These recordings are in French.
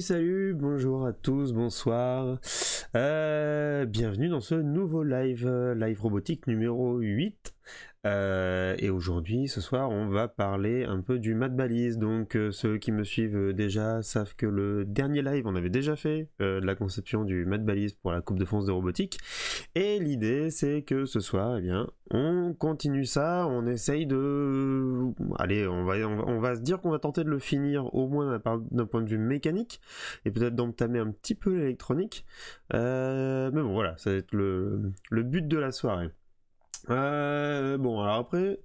Salut, bonjour à tous, bonsoir. Euh, bienvenue dans ce nouveau live, euh, live robotique numéro 8. Euh, et aujourd'hui, ce soir, on va parler un peu du mat balise. Donc, euh, ceux qui me suivent euh, déjà savent que le dernier live, on avait déjà fait la conception du mat balise pour la Coupe de France de robotique. Et l'idée, c'est que ce soir, eh bien, on continue ça. On essaye de, allez, on va, on va, se dire qu'on va tenter de le finir au moins d'un point de vue mécanique et peut-être d'entamer un petit peu l'électronique. mais bon, voilà, ça va être le but de la soirée. Euh, bon, alors après,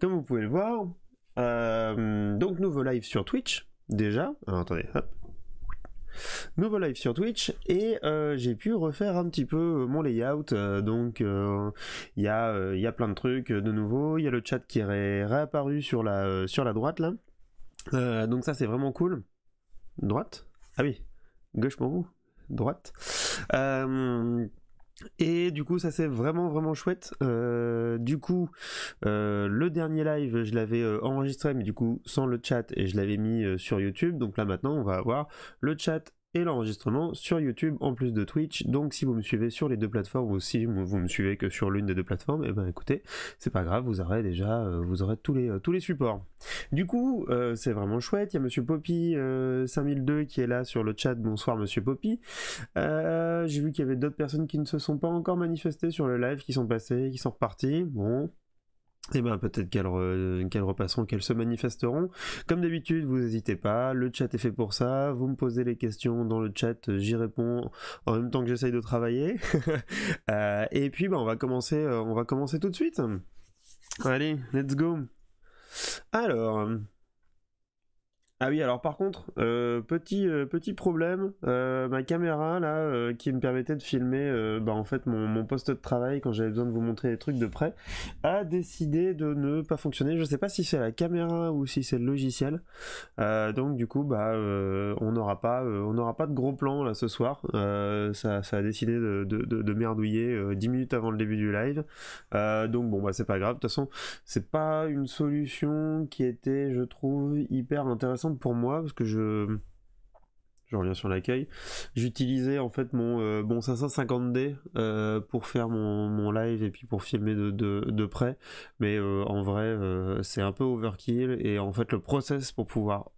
comme vous pouvez le voir, euh, donc nouveau live sur Twitch, déjà. Alors, attendez, hop. Nouveau live sur Twitch et euh, j'ai pu refaire un petit peu mon layout. donc il y, y, a plein de trucs de nouveau. Il y a le chat qui est réapparu sur la, sur la droite là. donc ça c'est vraiment cool. Droite Ah oui, gauche pour vous. Droite. Et du coup, ça c'est vraiment vraiment chouette. Euh, du coup, euh, le dernier live, je l'avais euh, enregistré, mais du coup sans le chat et je l'avais mis sur YouTube. Donc là maintenant, on va avoir le chat et l'enregistrement sur YouTube en plus de Twitch. Donc si vous me suivez sur les deux plateformes ou si vous me suivez que sur l'une des deux plateformes, et eh ben écoutez, c'est pas grave, vous aurez déjà euh, vous aurez tous les euh, tous les supports. Du coup, euh, c'est vraiment chouette, il y a monsieur Poppy 5002 qui est là sur le chat. Bonsoir monsieur Poppy. j'ai vu qu'il y avait d'autres personnes qui ne se sont pas encore manifestées sur le live qui sont passées, qui sont reparties. Bon, et eh ben peut-être qu'elles repasseront, qu'elles se manifesteront. Comme d'habitude, vous n'hésitez pas, le chat est fait pour ça, vous me posez les questions dans le chat, j'y réponds en même temps que j'essaye de travailler. Euh, et puis ben, on, va commencer, euh, on va commencer tout de suite. Allez, let's go. Alors, ah oui, alors par contre, euh, petit, euh, petit problème, euh, ma caméra là, qui me permettait de filmer bah, en fait mon, poste de travail quand j'avais besoin de vous montrer les trucs de près, a décidé de ne pas fonctionner. Je sais pas si c'est la caméra ou si c'est le logiciel. donc du coup, bah, on n'aura pas, pas de gros plans là ce soir. Ça, ça, a décidé de, merdouiller 10 minutes avant le début du live. donc bon, bah c'est pas grave. De toute façon, c'est pas une solution qui était, je trouve, hyper intéressante pour moi parce que je je reviens sur l'accueil. J'utilisais en fait mon, euh, bon 550D euh, pour faire mon, live et puis pour filmer de, près. Mais euh, en vrai, c'est un peu overkill. Et en fait, le process pour pouvoir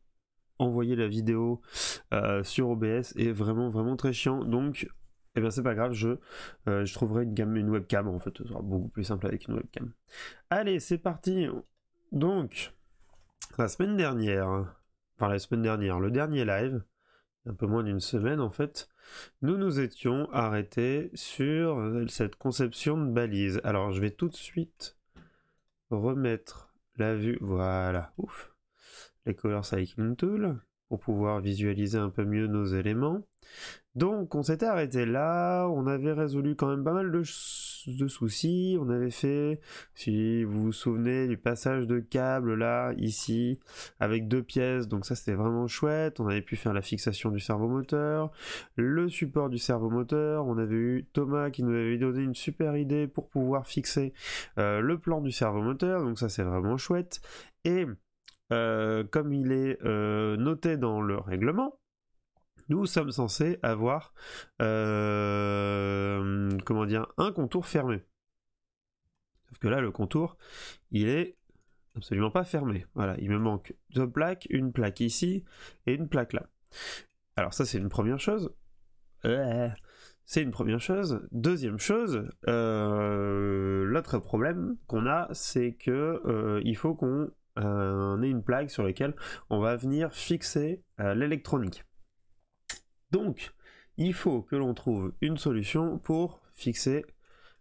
envoyer la vidéo sur OBS est vraiment, vraiment très chiant. Donc, et eh bien, c'est pas grave, je, trouverai une, gamme, une webcam en fait. Ce sera beaucoup plus simple avec une webcam. Allez, c'est parti. Donc, la semaine dernière, la semaine dernière, le dernier live, un peu moins d'une semaine en fait, nous nous étions arrêtés sur cette conception de balise. Alors je vais tout de suite remettre la vue, voilà, ouf, les Color Cycling Tool, pour pouvoir visualiser un peu mieux nos éléments. Donc on s'était arrêté là, on avait résolu quand même pas mal de choses de soucis. On avait fait, si vous vous souvenez, du passage de câble là, ici, avec deux pièces. Donc ça, c'était vraiment chouette. On avait pu faire la fixation du servomoteur, le support du servomoteur. On avait eu Thomas qui nous avait donné une super idée pour pouvoir fixer euh, le plan du servomoteur. Donc ça, c'est vraiment chouette. Et euh, comme il est euh, noté dans le règlement, nous sommes censés avoir euh, comment dire un contour fermé. Sauf que là, le contour, il est absolument pas fermé. Voilà, il me manque deux plaques, une plaque ici et une plaque là. Alors ça, c'est une première chose. Euh, c'est une première chose. Deuxième chose, euh, l'autre problème qu'on a, c'est que il faut qu'on ait une plaque sur laquelle on va venir fixer l'électronique. Donc, il faut que l'on trouve une solution pour fixer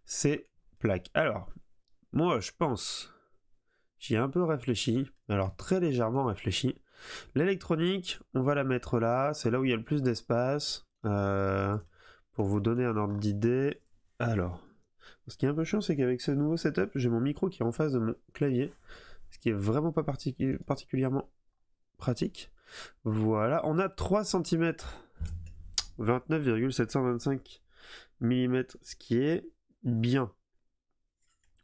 ces plaques. Alors, moi, je pense, j'y ai un peu réfléchi, alors très légèrement réfléchi. L'électronique, on va la mettre là, c'est là où il y a le plus d'espace. Euh, pour vous donner un ordre d'idée, alors, ce qui est un peu chiant, c'est qu'avec ce nouveau setup, j'ai mon micro qui est en face de mon clavier, ce qui est vraiment pas particulièrement pratique. Voilà, on a 3 cm 29,725 mm, ce qui est bien.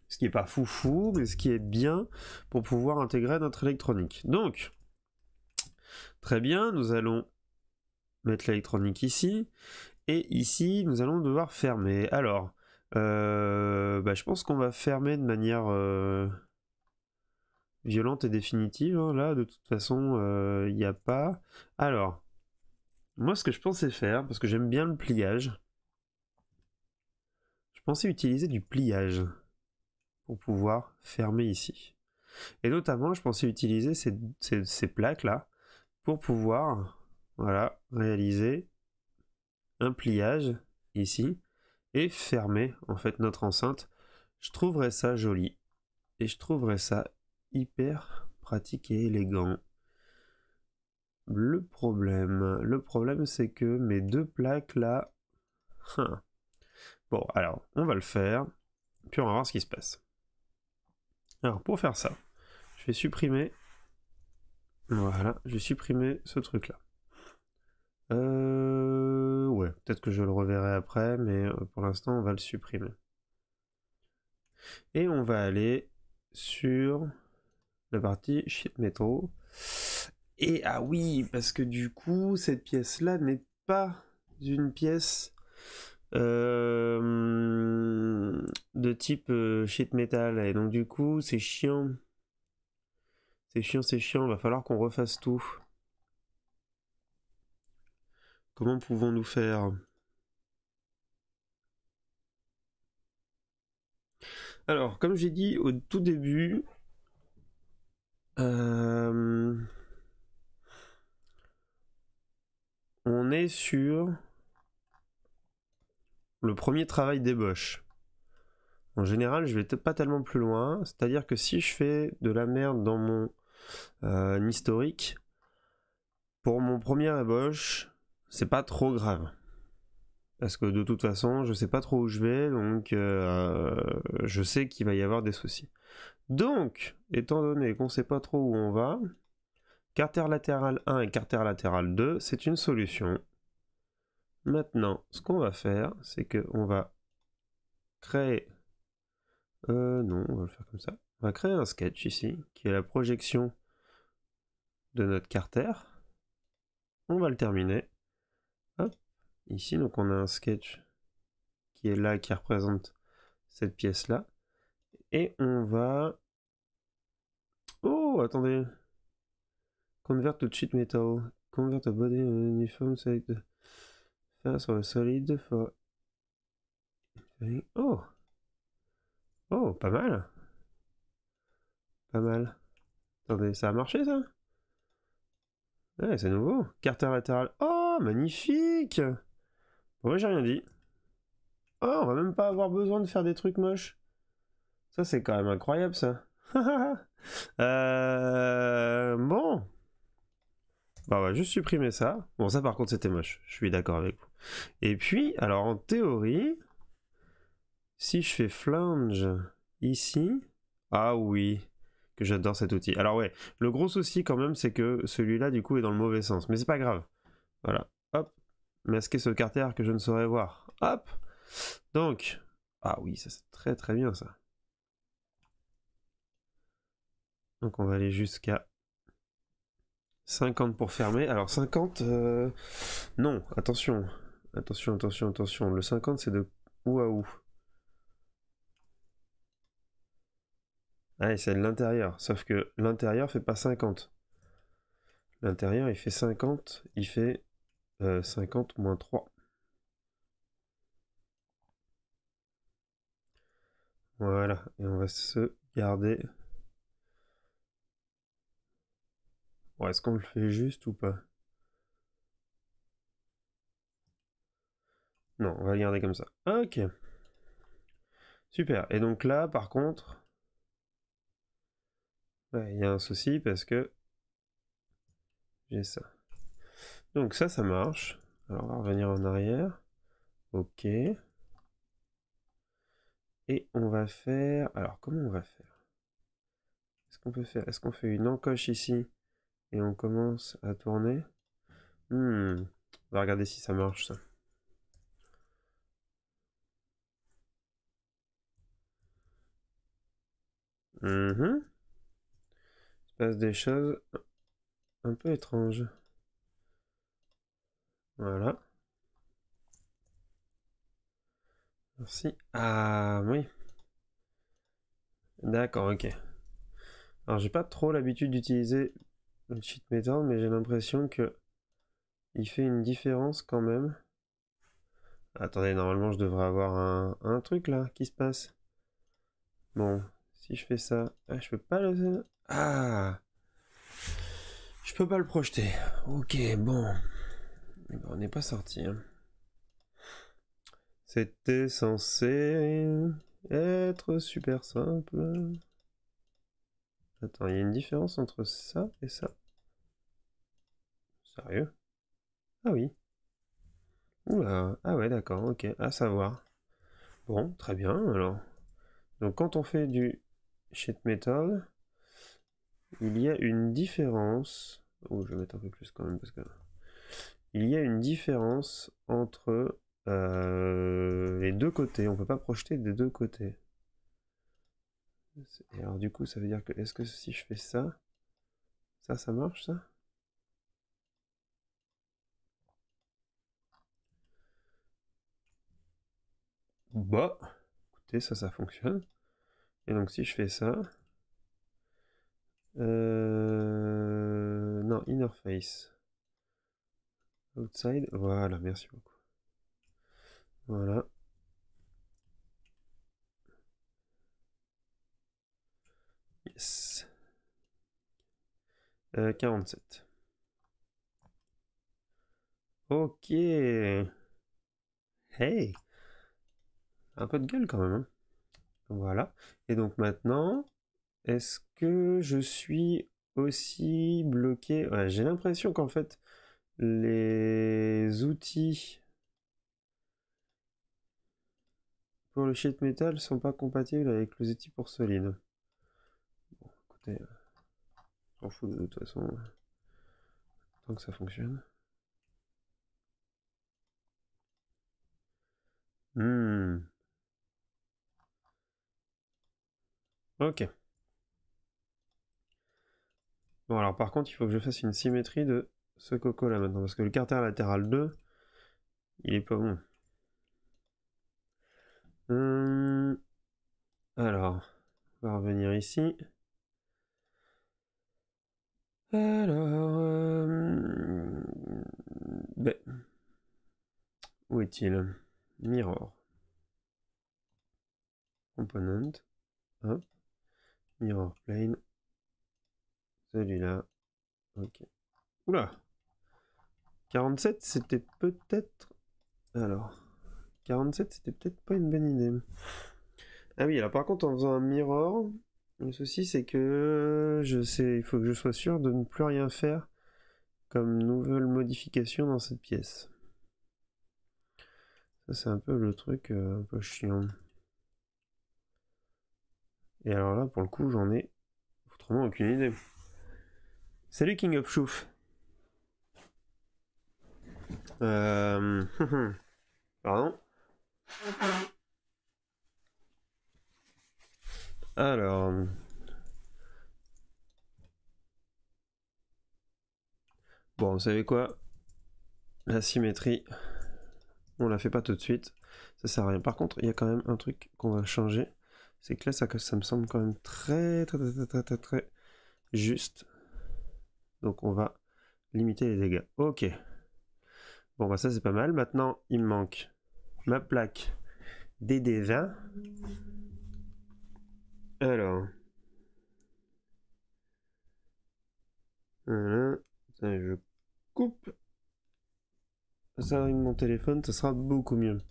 Ce qui n'est pas foufou, mais ce qui est bien pour pouvoir intégrer notre électronique. Donc, très bien, nous allons mettre l'électronique ici. Et ici, nous allons devoir fermer. Alors, euh, bah, je pense qu'on va fermer de manière euh, violente et définitive. Hein. Là, de toute façon, euh, il n'y a pas. Alors, moi, ce que je pensais faire, parce que j'aime bien le pliage, je pensais utiliser du pliage pour pouvoir fermer ici. Et notamment, je pensais utiliser ces, plaques-là pour pouvoir voilà, réaliser un pliage ici et fermer en fait notre enceinte. Je trouverais ça joli et je trouverais ça hyper pratique et élégant. Le problème, le problème c'est que mes deux plaques là... Hein. Bon, alors, on va le faire, puis on va voir ce qui se passe. Alors, pour faire ça, je vais supprimer... Voilà, je vais supprimer ce truc-là. Euh, ouais, peut-être que je le reverrai après, mais euh, pour l'instant, on va le supprimer. Et on va aller sur la partie sheet metal. Et ah oui, parce que du coup, cette pièce-là n'est pas une pièce euh, de type euh, shit metal. Et donc du coup, c'est chiant. C'est chiant, c'est chiant. Va falloir qu'on refasse tout. Comment pouvons-nous faire Alors, comme j'ai dit au tout début, euh, on est sur le premier travail d'ébauche. En général, je vais pas tellement plus loin. C'est-à-dire que si je fais de la merde dans mon euh, historique, pour mon premier ébauche, c'est pas trop grave. Parce que de toute façon, je sais pas trop où je vais, donc euh, je sais qu'il va y avoir des soucis. Donc, étant donné qu'on sait pas trop où on va, Carter latéral 1 et carter latéral 2, c'est une solution. Maintenant, ce qu'on va faire, c'est qu'on va créer... Euh, non, on va le faire comme ça. On va créer un sketch ici, qui est la projection de notre carter. On va le terminer. Ici, donc on a un sketch qui est là, qui représente cette pièce-là. Et on va... Oh, attendez, Convert to cheat metal. Convert a body uniform sur fast or solid for. Oh! Oh, pas mal! Pas mal. Attendez, ça a marché ça? Ouais, c'est nouveau. Carte latéral. Oh, magnifique! Bon, j'ai rien dit. Oh, on va même pas avoir besoin de faire des trucs moches. Ça, c'est quand même incroyable, ça. euh... Bon bah, on va juste supprimer ça. Bon, ça par contre c'était moche, je suis d'accord avec vous. Et puis, alors en théorie, si je fais flange ici, ah oui, que j'adore cet outil. Alors ouais, le gros souci quand même, c'est que celui-là du coup est dans le mauvais sens, mais c'est pas grave. Voilà, hop, masquer ce carter que je ne saurais voir. Hop, donc, ah oui, ça c'est très très bien ça. Donc on va aller jusqu'à 50 pour fermer. Alors 50, euh, non, attention. Attention, attention, attention. Le 50, c'est de où à où Ah, c'est de l'intérieur. Sauf que l'intérieur fait pas 50. L'intérieur, il fait 50. Il fait 50 euh, moins 3. Voilà. Et on va se garder est-ce qu'on le fait juste ou pas Non, on va le garder comme ça. Ok. Super. Et donc là, par contre, bah, il y a un souci parce que j'ai ça. Donc ça, ça marche. Alors on va revenir en arrière. Ok. Et on va faire... Alors comment on va faire Est-ce qu'on peut faire Est-ce qu'on fait une encoche ici et on commence à tourner. Hmm. On va regarder si ça marche ça. Mm-hmm. Il se passe des choses un peu étranges. Voilà. Merci. Ah oui. D'accord, ok. Alors j'ai pas trop l'habitude d'utiliser le cheat méthode, mais j'ai l'impression que il fait une différence quand même. Attendez, normalement je devrais avoir un, truc là qui se passe. Bon, si je fais ça, ah, je peux pas le... Ah Je peux pas le projeter. Ok, bon. Eh ben, on n'est pas sorti. Hein. C'était censé être super simple. Attends, il y a une différence entre ça et ça. Sérieux Ah oui. Oula, ah ouais, d'accord, ok, à savoir. Bon, très bien, alors. Donc quand on fait du sheet metal, il y a une différence. Oh, je vais mettre un peu plus quand même, parce que... Il y a une différence entre euh, les deux côtés. On ne peut pas projeter des deux côtés alors du coup, ça veut dire que est-ce que si je fais ça, ça, ça marche ça Bah, écoutez, ça, ça fonctionne. Et donc si je fais ça, euh, non, interface, outside, voilà, merci beaucoup. Voilà. 47. Euh, ok. Hey. Un peu de gueule quand même. Hein. Voilà. Et donc maintenant, est-ce que je suis aussi bloqué J'ai l'impression qu'en fait, les outils pour le sheet metal sont pas compatibles avec les outils pour solide m'en fous de toute façon. Tant que ça fonctionne. Hmm. Ok. Bon alors par contre il faut que je fasse une symétrie de ce coco là maintenant parce que le carter latéral 2 il est pas bon. Hmm. Alors on va revenir ici. Alors... Euh, ben, où est-il Mirror. Component. Hein mirror plane. Celui-là. Ok. Oula 47, c'était peut-être... Alors... 47, c'était peut-être pas une bonne idée. Ah oui, alors par contre, en faisant un mirror, le souci, c'est que euh, je sais, il faut que je sois sûr de ne plus rien faire comme nouvelle modification dans cette pièce. Ça, c'est un peu le truc euh, un peu chiant. Et alors là, pour le coup, j'en ai autrement aucune idée. Salut King of Chouf. Euh, pardon. Alors. Euh, bon, vous savez quoi La symétrie, on la fait pas tout de suite. Ça sert à rien. Par contre, il y a quand même un truc qu'on va changer. C'est que là, ça, me semble quand même très, très, très, très, très, très juste. Donc, on va limiter les dégâts. Ok. Bon, bah ça, c'est pas mal. Maintenant, il me manque ma plaque DD20. Alors. je coupe. mon téléphone, ça sera beaucoup mieux.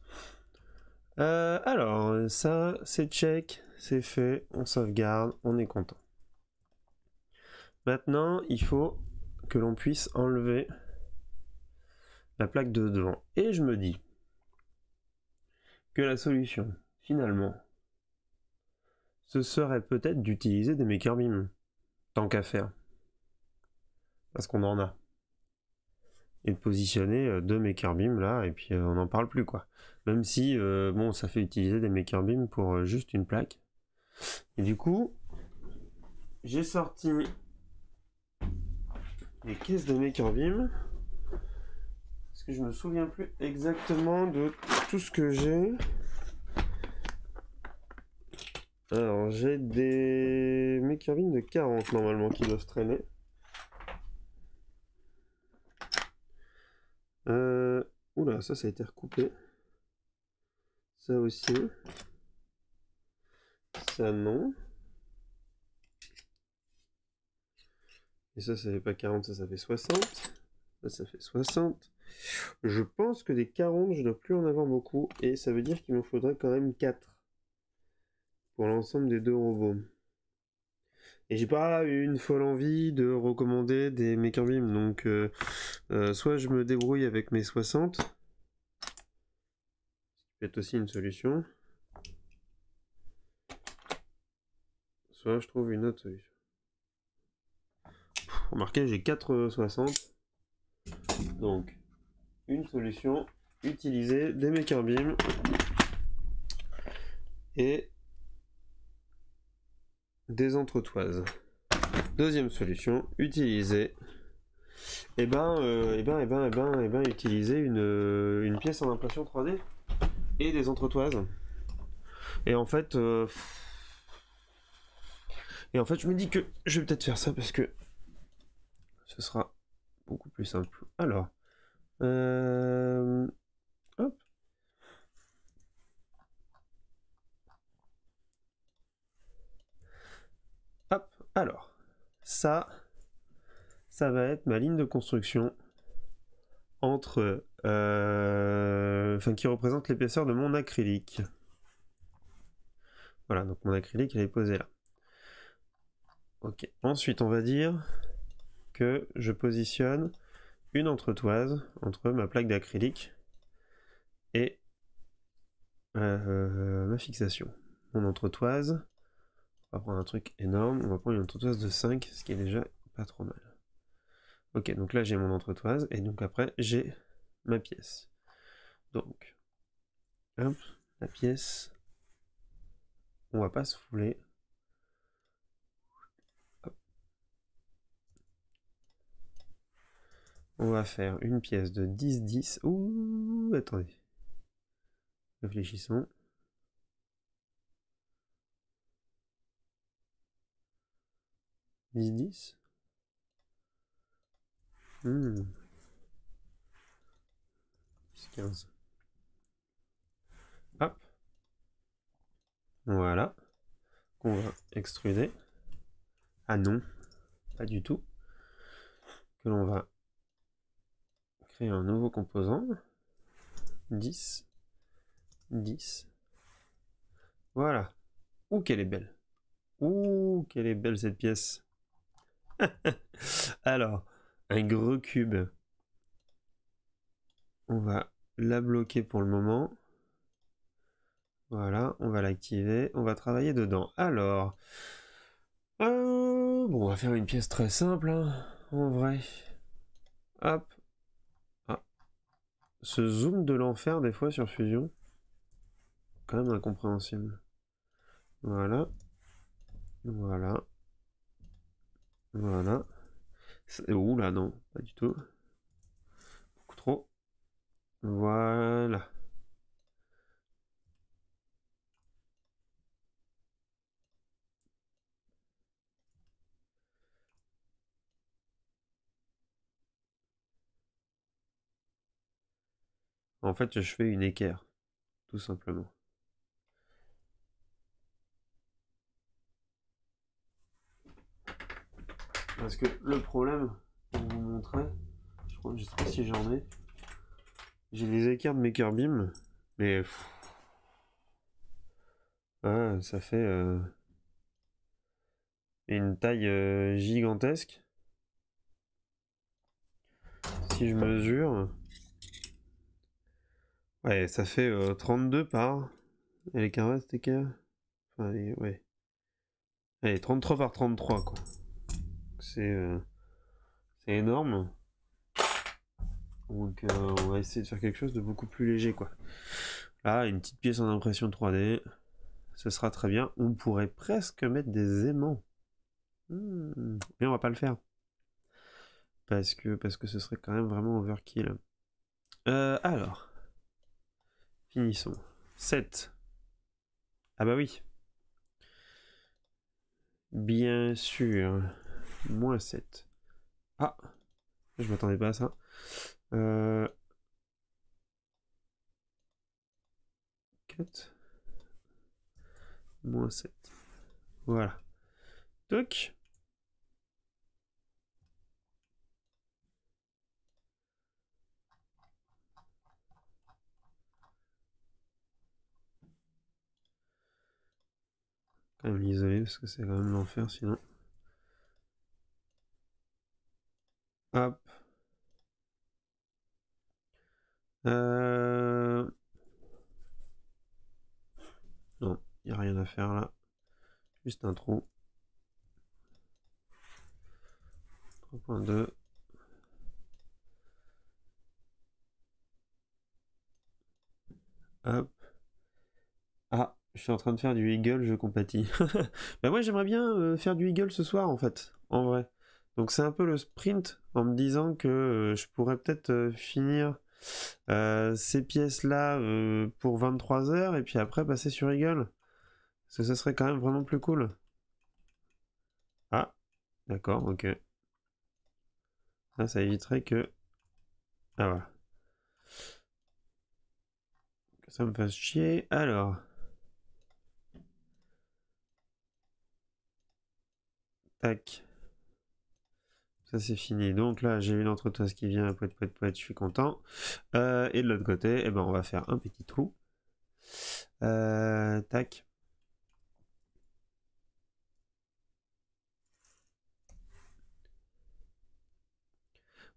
Euh, alors, ça, c'est check, c'est fait, on sauvegarde, on est content. Maintenant, il faut que l'on puisse enlever la plaque de devant. Et je me dis que la solution, finalement, ce serait peut-être d'utiliser des maker tant qu'à faire. Parce qu'on en a. Et de positionner euh, deux maker là, et puis euh, on n'en parle plus quoi. Même si, euh, bon, ça fait utiliser des maker pour juste une plaque. Et du coup, j'ai sorti les caisses de maker Parce que je me souviens plus exactement de tout ce que j'ai. Alors, j'ai des mécurvines de 40 normalement qui doivent traîner. Euh... Oula, ça, ça a été recoupé. Ça aussi. Ça, non. Et ça, ça fait pas 40, ça, ça fait 60. Ça, ça fait 60. Je pense que des 40, je ne dois plus en avoir beaucoup. Et ça veut dire qu'il me faudrait quand même 4 l'ensemble des deux robots. Et j'ai pas une folle envie de recommander des Makerbeam, donc euh, euh, soit je me débrouille avec mes 60, c'est aussi une solution, soit je trouve une autre solution. remarquez, j'ai 4,60 euh, donc une solution, utiliser des Makerbeam et des entretoises. Deuxième solution, utiliser et eh ben, euh, eh ben, eh ben, eh ben, eh ben, utiliser euh, une, pièce en impression 3D et des entretoises. Et en fait, euh, et en fait, je me dis que je vais peut-être faire ça parce que ce sera beaucoup plus simple. Alors, euh, Alors, ça, ça va être ma ligne de construction entre, euh, qui représente l'épaisseur de mon acrylique. Voilà, donc mon acrylique, elle est posée là. Ok. Ensuite, on va dire que je positionne une entretoise entre ma plaque d'acrylique et euh, ma fixation. Mon entretoise, on va prendre un truc énorme. On va prendre une entretoise de 5, ce qui est déjà pas trop mal. Ok, donc là j'ai mon entretoise et donc après j'ai ma pièce. Donc, hop, la pièce. On va pas se fouler. On va faire une pièce de 10-10. Ouh, attendez. Réfléchissons. 10, 10. Hmm. 15. Hop. Voilà. Qu'on va extruder. Ah non, pas du tout. Que l'on va créer un nouveau composant. 10. 10. Voilà. Ouh, qu'elle est belle. Ouh, qu'elle est belle cette pièce. Alors, un gros cube. On va la bloquer pour le moment. Voilà, on va l'activer, on va travailler dedans. Alors, euh, bon, on va faire une pièce très simple, hein, en vrai. Hop. Ah. Ce zoom de l'enfer, des fois, sur Fusion, quand même incompréhensible. Voilà. Voilà. Voilà. Ouh là, non, pas du tout. Beaucoup trop. Voilà. En fait, je fais une équerre, tout simplement. Parce que le problème, pour vous montrer, je crois sais pas si j'en ai. J'ai les écarts de mes Beam, mais. Ah, ça fait euh, une taille euh, gigantesque. Si je mesure. Ouais, ça fait 32 euh, par. Et les carrés, c'était Enfin, ouais. Allez, 33 par 33, quoi. Euh, c'est énorme. Donc euh, on va essayer de faire quelque chose de beaucoup plus léger quoi. Là, une petite pièce en impression 3D, ce sera très bien. On pourrait presque mettre des aimants. Hmm. Mais on va pas le faire. Parce que, parce que ce serait quand même vraiment overkill. Euh, alors, finissons. 7. Ah bah oui. Bien sûr. Moins 7. Ah Je m'attendais pas à ça. Euh... 4. Moins 7. Voilà. Donc... Quand même l'isoler parce que c'est quand même l'enfer sinon. Hop. Euh. Non, il n'y a rien à faire là. Juste un trou. 3.2. Hop. Ah, je suis en train de faire du Eagle, je compatis. bah ben moi j'aimerais bien euh, faire du Eagle ce soir en fait, en vrai. Donc c'est un peu le sprint en me disant que euh, je pourrais peut-être euh, finir euh, ces pièces-là pour 23 heures et puis après passer sur Eagle. Parce que ça serait quand même vraiment plus cool. Ah, d'accord, ok. Ça ça éviterait que... Ah voilà. Que ça me fasse chier. Alors... Tac. Ça c'est fini. Donc là j'ai une entretoise qui vient, poète, poète, poète, je suis content. Euh, et de l'autre côté, eh ben, on va faire un petit trou. Euh, tac.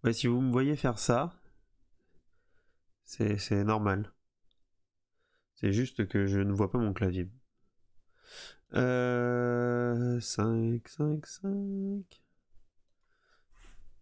Ouais, si vous me voyez faire ça, c'est normal. C'est juste que je ne vois pas mon clavier. Euh, 5, 5, 5.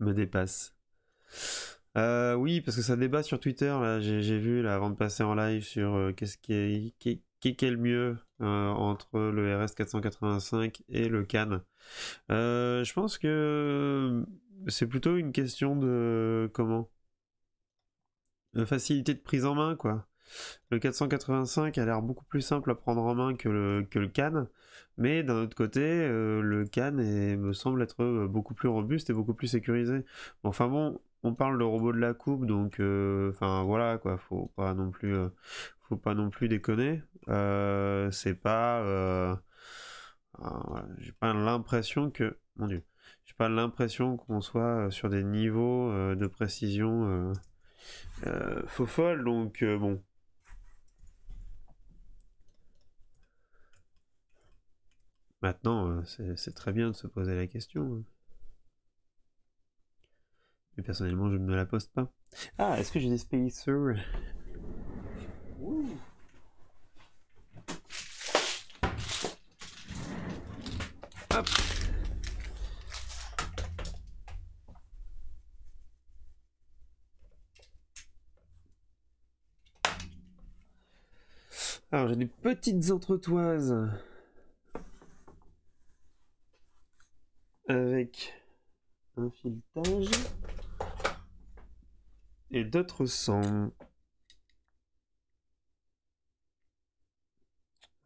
me dépasse. Euh, oui, parce que ça débat sur Twitter, là, j'ai vu là, avant de passer en live sur euh, qu'est-ce qui est, le mieux euh, entre le RS485 et le CAN. je pense que c'est plutôt une question de comment de facilité de prise en main, quoi. Le 485 a l'air beaucoup plus simple à prendre en main que le, que Cannes, mais d'un autre côté, euh, le CAN me semble être euh, beaucoup plus robuste et beaucoup plus sécurisé. Enfin bon, on parle de robot de la coupe, donc euh, enfin voilà quoi, faut pas non plus, faut pas non plus déconner. c'est pas, ah, j'ai pas l'impression que, mon dieu, j'ai pas l'impression qu'on soit sur des niveaux de précision. faux folle donc bon Maintenant, euh, c'est très bien de se poser la question. Hein. Mais personnellement, je ne me la pose pas. Ah, est-ce que j'ai des spacers Hop Alors j'ai des petites entretoises. avec un filetage et d'autres sons.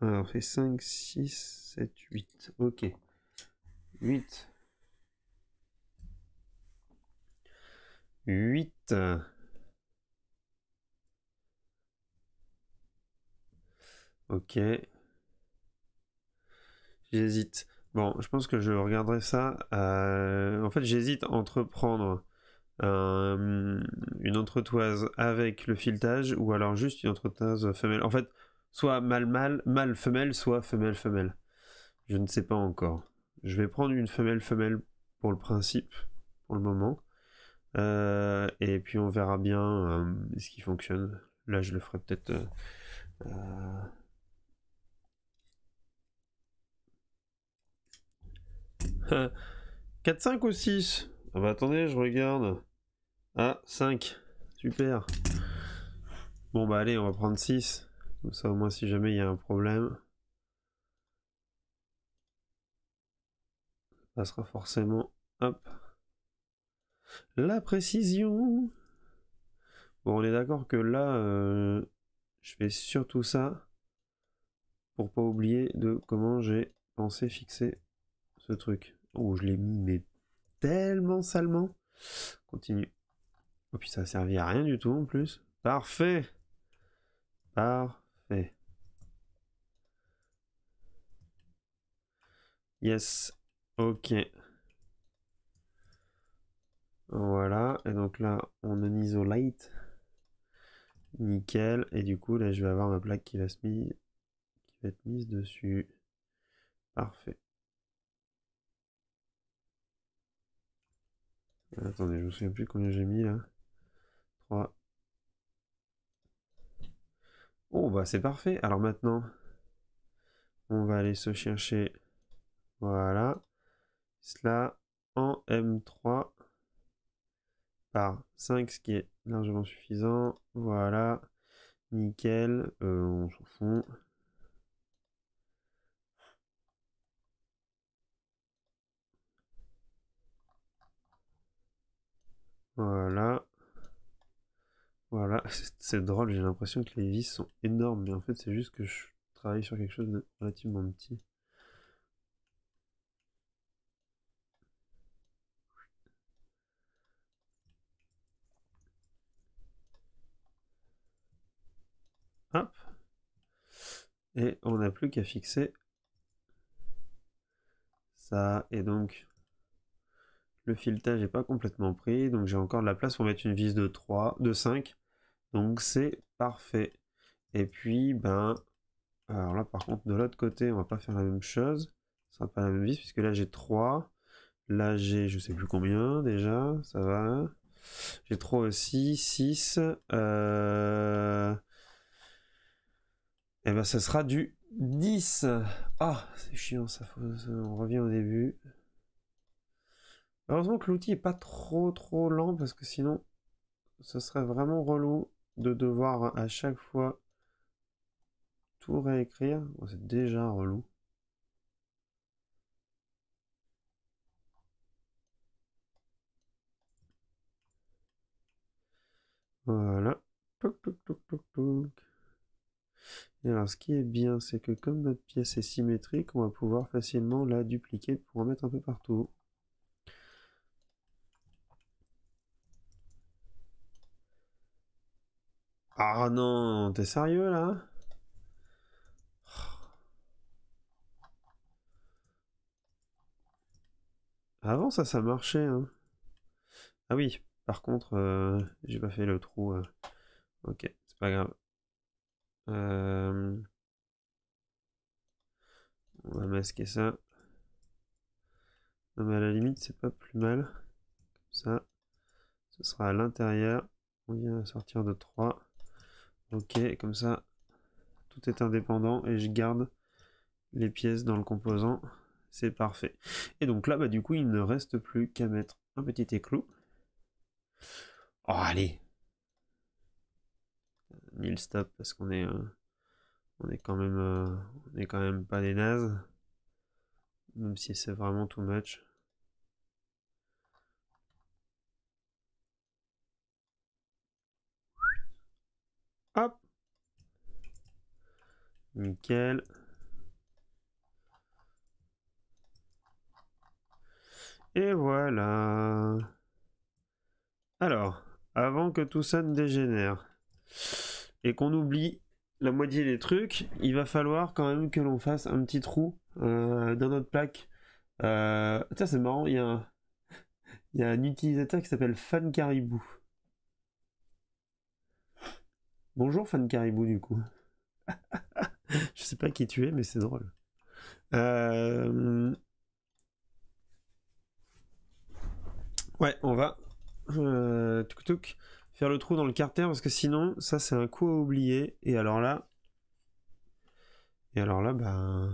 Alors, fait 5, 6, 7, 8. Ok. 8. 8. Ok. J'hésite. Bon, je pense que je regarderai ça. Euh, en fait, j'hésite entre prendre une entretoise avec le filetage ou alors juste une entretoise femelle. En fait, soit mâle mâle, mâle femelle, soit femelle femelle. Je ne sais pas encore. Je vais prendre une femelle femelle pour le principe, pour le moment. Euh, et puis on verra bien euh, ce qui fonctionne. Là, je le ferai peut-être 4, euh, 5 ou 6 ah bah attendez, je regarde. Ah, 5. Super. Bon bah allez, on va prendre 6. Comme ça au moins si jamais il y a un problème. Ça sera forcément... Hop. La précision. Bon, on est d'accord que là, euh, je fais surtout ça pour pas oublier de comment j'ai pensé fixer ce truc. où je l'ai mis, mais tellement salement. Continue. Oh, puis ça a servi à rien du tout en plus. Parfait. Parfait. Yes. Ok. Voilà. Et donc là, on en isolate. Nickel. Et du coup, là, je vais avoir ma plaque qui va, se qui va être mise dessus. Parfait. Attendez, je me souviens plus combien j'ai mis là. 3. Oh bah c'est parfait. Alors maintenant, on va aller se chercher. Voilà. Cela en M3 par 5, ce qui est largement suffisant. Voilà. Nickel. Euh, on s'en fout. Voilà. Voilà, c'est drôle, j'ai l'impression que les vis sont énormes, mais en fait c'est juste que je travaille sur quelque chose de relativement petit. Hop. Et on n'a plus qu'à fixer ça, et donc le filetage n'est pas complètement pris, donc j'ai encore de la place pour mettre une vis de 3, de 5. Donc c'est parfait. Et puis, ben, alors là par contre de l'autre côté, on va pas faire la même chose. Ce sera pas la même vis, puisque là j'ai 3. Là j'ai je sais plus combien déjà, ça va. J'ai 3 aussi, 6. Et ben ça sera du 10. Ah, c'est chiant, ça, faut... on revient au début. Heureusement que l'outil est pas trop trop lent parce que sinon ce serait vraiment relou de devoir à chaque fois tout réécrire. c'est déjà relou. Voilà. Et alors ce qui est bien, c'est que comme notre pièce est symétrique, on va pouvoir facilement la dupliquer pour en mettre un peu partout. Ah non, t'es sérieux là Avant ça, ça marchait. Hein. Ah oui, par contre, euh, j'ai pas fait le trou. Euh. Ok, c'est pas grave. Euh, on va masquer ça. Non mais à la limite, c'est pas plus mal. Comme ça, ce sera à l'intérieur. On vient sortir de 3. Ok, comme ça, tout est indépendant et je garde les pièces dans le composant. C'est parfait. Et donc là, bah, du coup, il ne reste plus qu'à mettre un petit éclou. Oh, allez nil stop parce qu'on est, euh, on est quand même, euh, est quand même pas des nazes. Même si c'est vraiment too much. Hop. Nickel. Et voilà. Alors, avant que tout ça ne dégénère et qu'on oublie la moitié des trucs, il va falloir quand même que l'on fasse un petit trou euh, dans notre plaque. ça euh, c'est marrant, il y, a un, il y a un utilisateur qui s'appelle Fan Caribou. Bonjour fan caribou du coup. je sais pas qui tu es, mais c'est drôle. Euh, ouais, on va euh, faire le trou dans le carter parce que sinon, ça c'est un coup à oublier. Et alors là, et alors là, bah,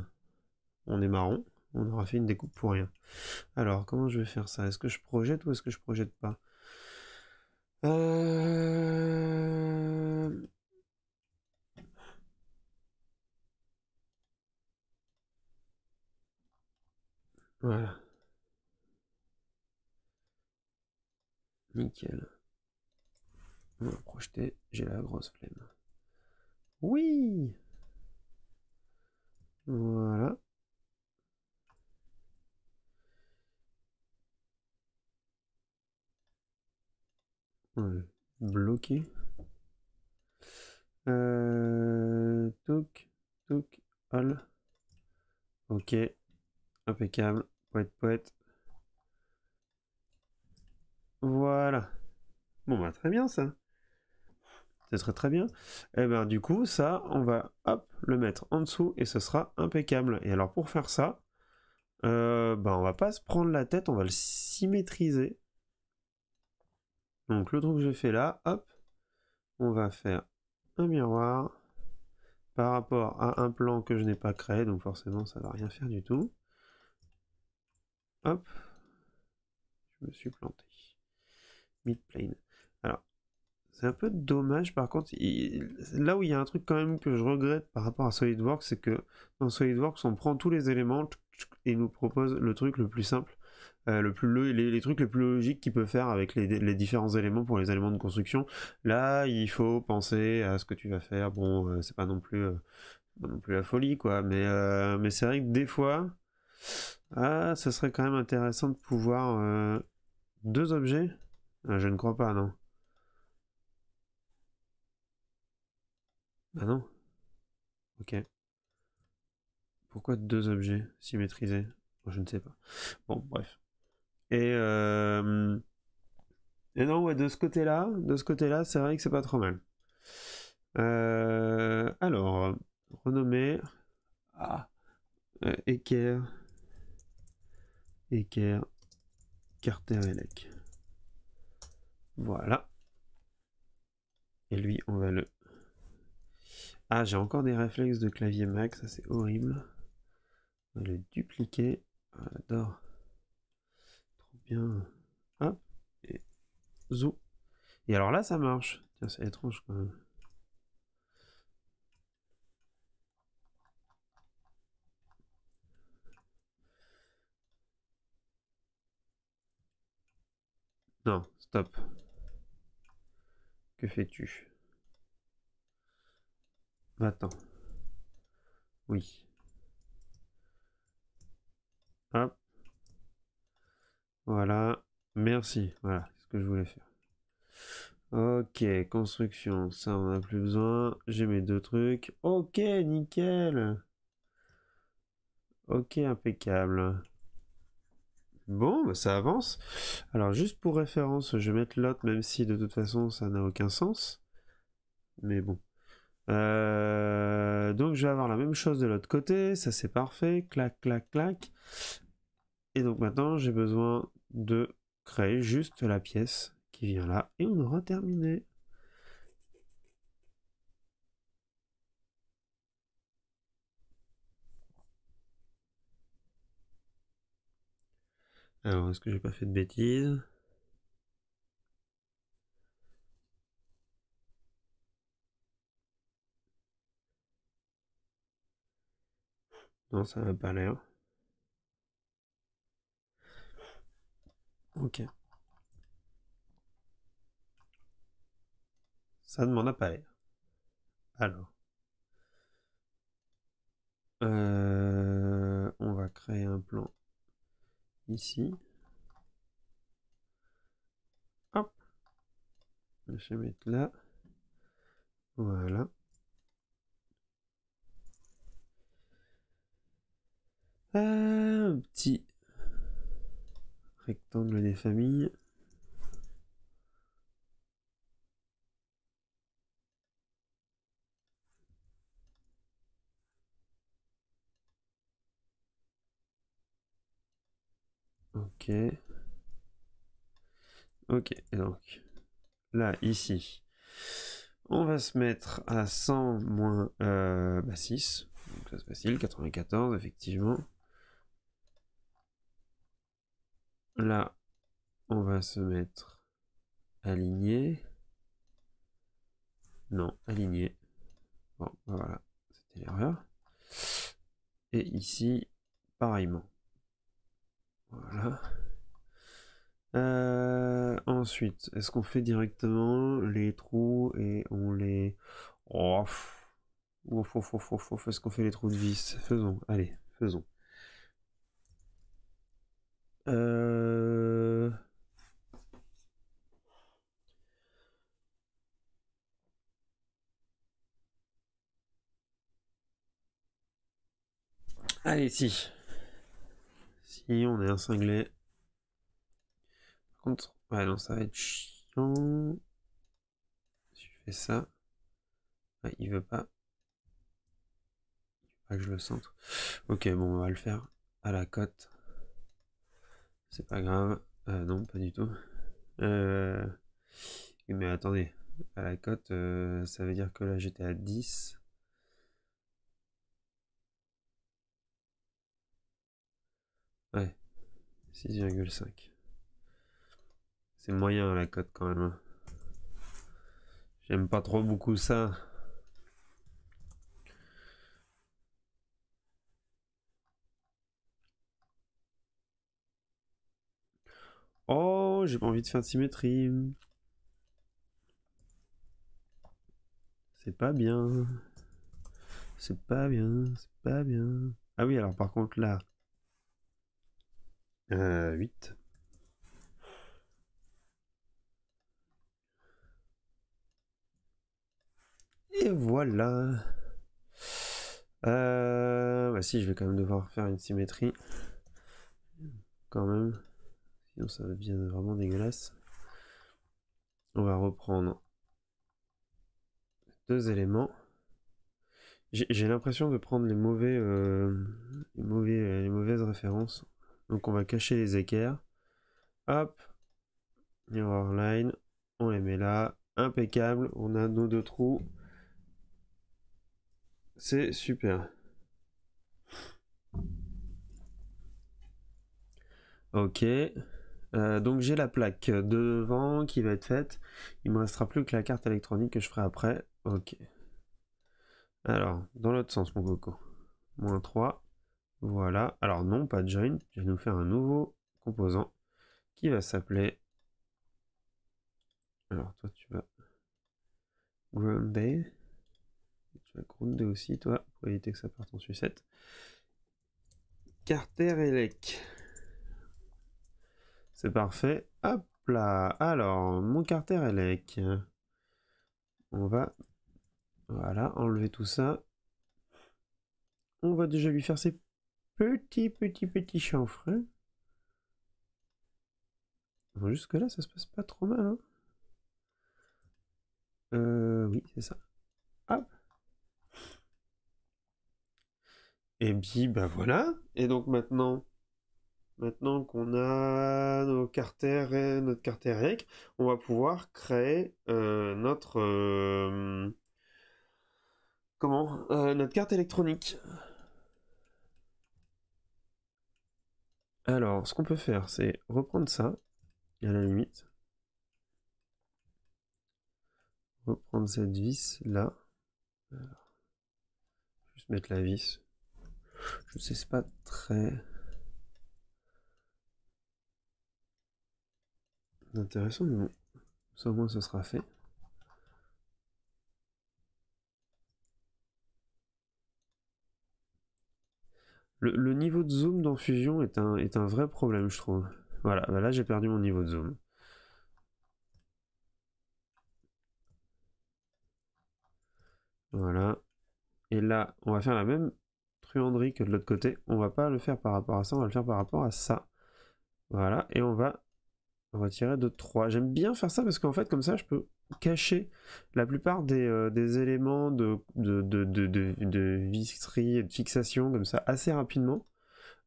on est marron. On aura fait une découpe pour rien. Alors, comment je vais faire ça Est-ce que je projette ou est-ce que je projette pas euh, voilà. Nickel. On va projeter, j'ai la grosse flemme. Oui Voilà. bloqué. Euh, all. Ok. Impeccable. Poète, poète. Voilà. Bon, bah, très bien ça. c'est serait très bien. Et eh ben, du coup, ça, on va hop, le mettre en dessous et ce sera impeccable. Et alors, pour faire ça, ben, on va pas se prendre la tête, on va le symétriser. Donc le truc que j'ai fait là, hop, on va faire un miroir par rapport à un plan que je n'ai pas créé, donc forcément ça va rien faire du tout. Hop, je me suis planté. Midplane. Alors, c'est un peu dommage par contre, là où il y a un truc quand même que je regrette par rapport à SolidWorks, c'est que dans SolidWorks on prend tous les éléments et nous propose le truc le plus simple euh, le plus les, les, trucs les plus logiques qu'il peut faire avec les, différents éléments pour les éléments de construction. Là, il faut penser à ce que tu vas faire. Bon, euh, c'est pas non plus euh, plus la folie quoi, mais mais c'est vrai que des fois, ah, ça serait quand même intéressant de pouvoir deux objets. Ah, je ne crois pas, non. Bah non. Ok. Pourquoi deux objets symétrisés je ne sais pas. Bon, bref. Et, euh, Et non, ouais, de ce côté-là, de ce côté-là, c'est vrai que c'est pas trop mal. Euh, alors, renommé. à ah, Eker. Euh, Eker. Carter Elec. Voilà. Et lui, on va le... Ah, j'ai encore des réflexes de clavier Mac, ça c'est horrible. On va le dupliquer. J'adore. Trop bien. Hop. Hein Et zou. Et alors là, ça marche. Tiens, c'est étrange quand même. Non, stop. Que fais-tu Va-t'en. Oui. Voilà. Merci. Voilà ce que je voulais faire. Ok, construction, ça on a plus besoin. J'ai mes deux trucs. Ok, nickel. Ok, impeccable. Bon, bah, ça avance. Alors juste pour référence, je vais mettre l'autre, même si de toute façon ça n'a aucun sens. Mais bon. Euh, donc je vais avoir la même chose de l'autre côté, ça c'est parfait, clac, clac, clac. Et donc maintenant j'ai besoin de créer juste la pièce qui vient là et on aura terminé. Alors, est-ce que j'ai pas fait de bêtises Non, ça n'a pas l'air. Hein. Ok. Ça ne m'en a pas l'air. Alors. Euh, on va créer un plan ici. Hop. Je vais mettre là. Voilà. un euh, petit rectangle des familles. Ok. Ok, donc là, ici, on va se mettre à 100 moins euh, bah 6. Donc ça c'est facile, 94 effectivement. Là, on va se mettre aligné. Non, aligné. Bon, ben voilà, c'était l'erreur. Et ici, pareillement. Voilà. Euh, ensuite, est-ce qu'on fait directement les trous et on les... Oh, Ouf, Est-ce qu'on fait les trous de vis Faisons, allez, faisons. Euh, Allez, si. Si, on est un cinglé. Par contre, ouais, non, ça va être chiant. Si je fais ça. Ouais, il veut pas. Il veut pas que je le centre. Ok, bon, on va le faire à la cote. C'est pas grave. Euh, non, pas du tout. Euh, mais attendez, à la cote, euh, ça veut dire que là j'étais à 10. Ouais, 6,5. C'est moyen à la cote quand même. J'aime pas trop beaucoup ça. Oh, j'ai pas envie de faire de symétrie. C'est pas bien. C'est pas bien, c'est pas bien. Ah oui, alors par contre là... 8. Euh, Et voilà. Euh, bah si, je vais quand même devoir faire une symétrie. Quand même ça devient vraiment dégueulasse. On va reprendre deux éléments. J'ai l'impression de prendre les mauvais, euh, les mauvais, euh, les mauvaises références. Donc on va cacher les équerres. Hop. Mirror line. On les met là. Impeccable. On a nos deux trous. C'est super. Ok. Euh, donc j'ai la plaque devant qui va être faite. Il me restera plus que la carte électronique que je ferai après. Ok. Alors, dans l'autre sens, mon coco. Moins 3. Voilà. Alors non, pas de join. Je vais nous faire un nouveau composant qui va s'appeler... Alors toi, tu vas... Grounder. Tu vas grounder aussi, toi, pour éviter que ça parte en sucette. Carter Elec. C'est parfait. Hop là. Alors, mon carter Elec. Euh, on va, voilà, enlever tout ça. On va déjà lui faire ses petits, petits, petits chanfreins jusque là, ça se passe pas trop mal. Hein. Euh, oui, c'est ça. Hop. Et puis, ben voilà. Et donc maintenant, Maintenant qu'on a nos carter et notre carte rec, on va pouvoir créer euh, notre euh, comment euh, notre carte électronique. Alors, ce qu'on peut faire, c'est reprendre ça à la limite. Reprendre cette vis là. Alors, juste mettre la vis. Je ne sais pas très. intéressant, mais bon, ça au moins ça sera fait. Le, niveau de zoom dans Fusion est un, est un vrai problème, je trouve. Voilà, bah là j'ai perdu mon niveau de zoom. Voilà. Et là, on va faire la même truanderie que de l'autre côté. On va pas le faire par rapport à ça, on va le faire par rapport à ça. Voilà, et on va Retirer de 3. J'aime bien faire ça parce qu'en fait, comme ça, je peux cacher la plupart des, euh, éléments de, de, de, visserie et de fixation, comme ça, assez rapidement,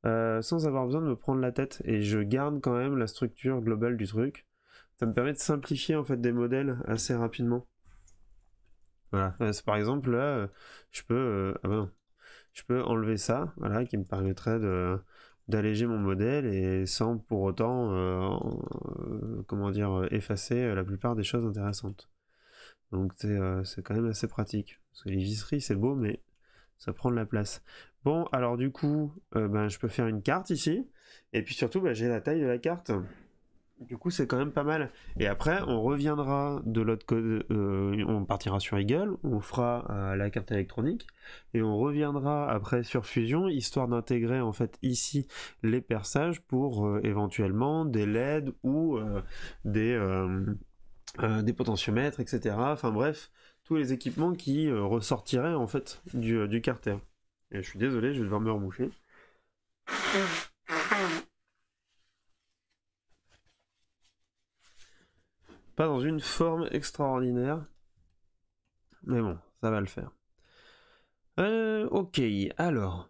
euh, sans avoir besoin de me prendre la tête. Et je garde quand même la structure globale du truc. Ça me permet de simplifier en fait des modèles assez rapidement. Voilà. Euh, par exemple, là, je peux. Ah bah je peux enlever ça, voilà, qui me permettrait de d'alléger mon modèle et sans pour autant euh, euh, comment dire euh, effacer la plupart des choses intéressantes. Donc c'est quand même assez pratique. Parce que les visseries c'est beau mais ça prend de la place. Bon alors du coup ben, je peux faire une carte ici et puis surtout ben, j'ai la taille de la carte. Du coup, c'est quand même pas mal. Et après, on reviendra de l'autre côté, euh, on partira sur Eagle, on fera la carte électronique, et on reviendra après sur Fusion, histoire d'intégrer en fait ici les perçages pour euh, éventuellement des LED ou euh, des, des potentiomètres, etc. Enfin bref, tous les équipements qui ressortiraient en fait du, carter. Et je suis désolé, je vais devoir me remoucher. Mmh. Pas dans une forme extraordinaire. Mais bon, ça va le faire. Euh, ok, alors.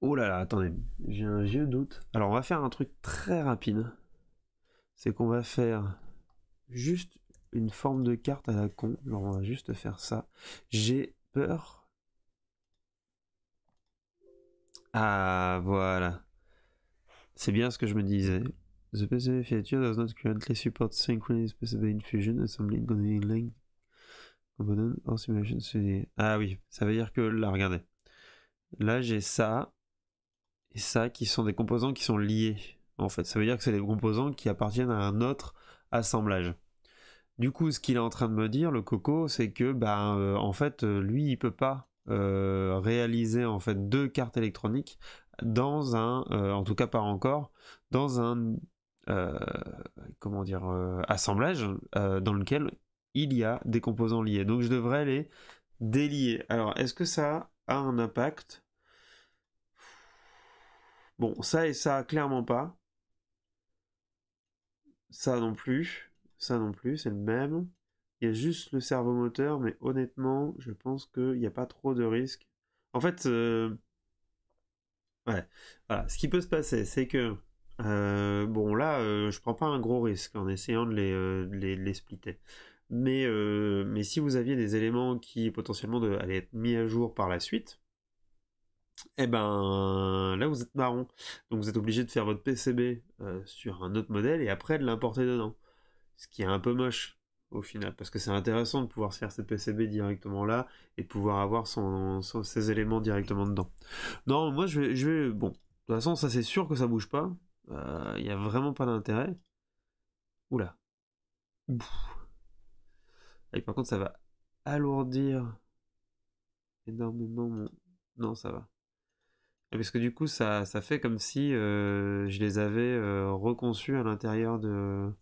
Oh là là, attendez, j'ai un vieux doute. Alors on va faire un truc très rapide. C'est qu'on va faire juste une forme de carte à la con. on va juste faire ça. J'ai peur. Ah voilà. C'est bien ce que je me disais. The PCB feature does not currently support synchronous PCB infusion, assembly, link, component or simulation Ah oui, ça veut dire que là, regardez. Là, j'ai ça et ça qui sont des composants qui sont liés. En fait, ça veut dire que c'est des composants qui appartiennent à un autre assemblage. Du coup, ce qu'il est en train de me dire, le coco, c'est que, ben, euh, en fait, lui, il peut pas euh, réaliser en fait deux cartes électroniques dans un, euh, en tout cas pas encore, dans un euh, comment dire, euh, assemblage euh, dans lequel il y a des composants liés. Donc je devrais les délier. Alors est-ce que ça a un impact Bon, ça et ça, clairement pas. Ça non plus. Ça non plus, c'est le même. Il y a juste le servomoteur, mais honnêtement, je pense qu'il n'y a pas trop de risque. En fait, ouais. Voilà. Ce qui peut se passer, c'est que euh, bon là, euh, je prends pas un gros risque en essayant de les, euh, les, splitter. Mais, mais si vous aviez des éléments qui potentiellement de, allaient être mis à jour par la suite, eh ben là vous êtes marron. Donc vous êtes obligé de faire votre PCB sur un autre modèle et après de l'importer dedans. Ce qui est un peu moche au final, parce que c'est intéressant de pouvoir faire cette PCB directement là et pouvoir avoir son, éléments directement dedans. Non, moi je je vais bon, de toute façon, ça c'est sûr que ça bouge pas. Euh, il n'y a vraiment pas d'intérêt. Oula. Et par contre, ça va alourdir énormément mon... Non, ça va. parce que du coup, ça, fait comme si euh, je les avais euh, reconçus à l'intérieur de,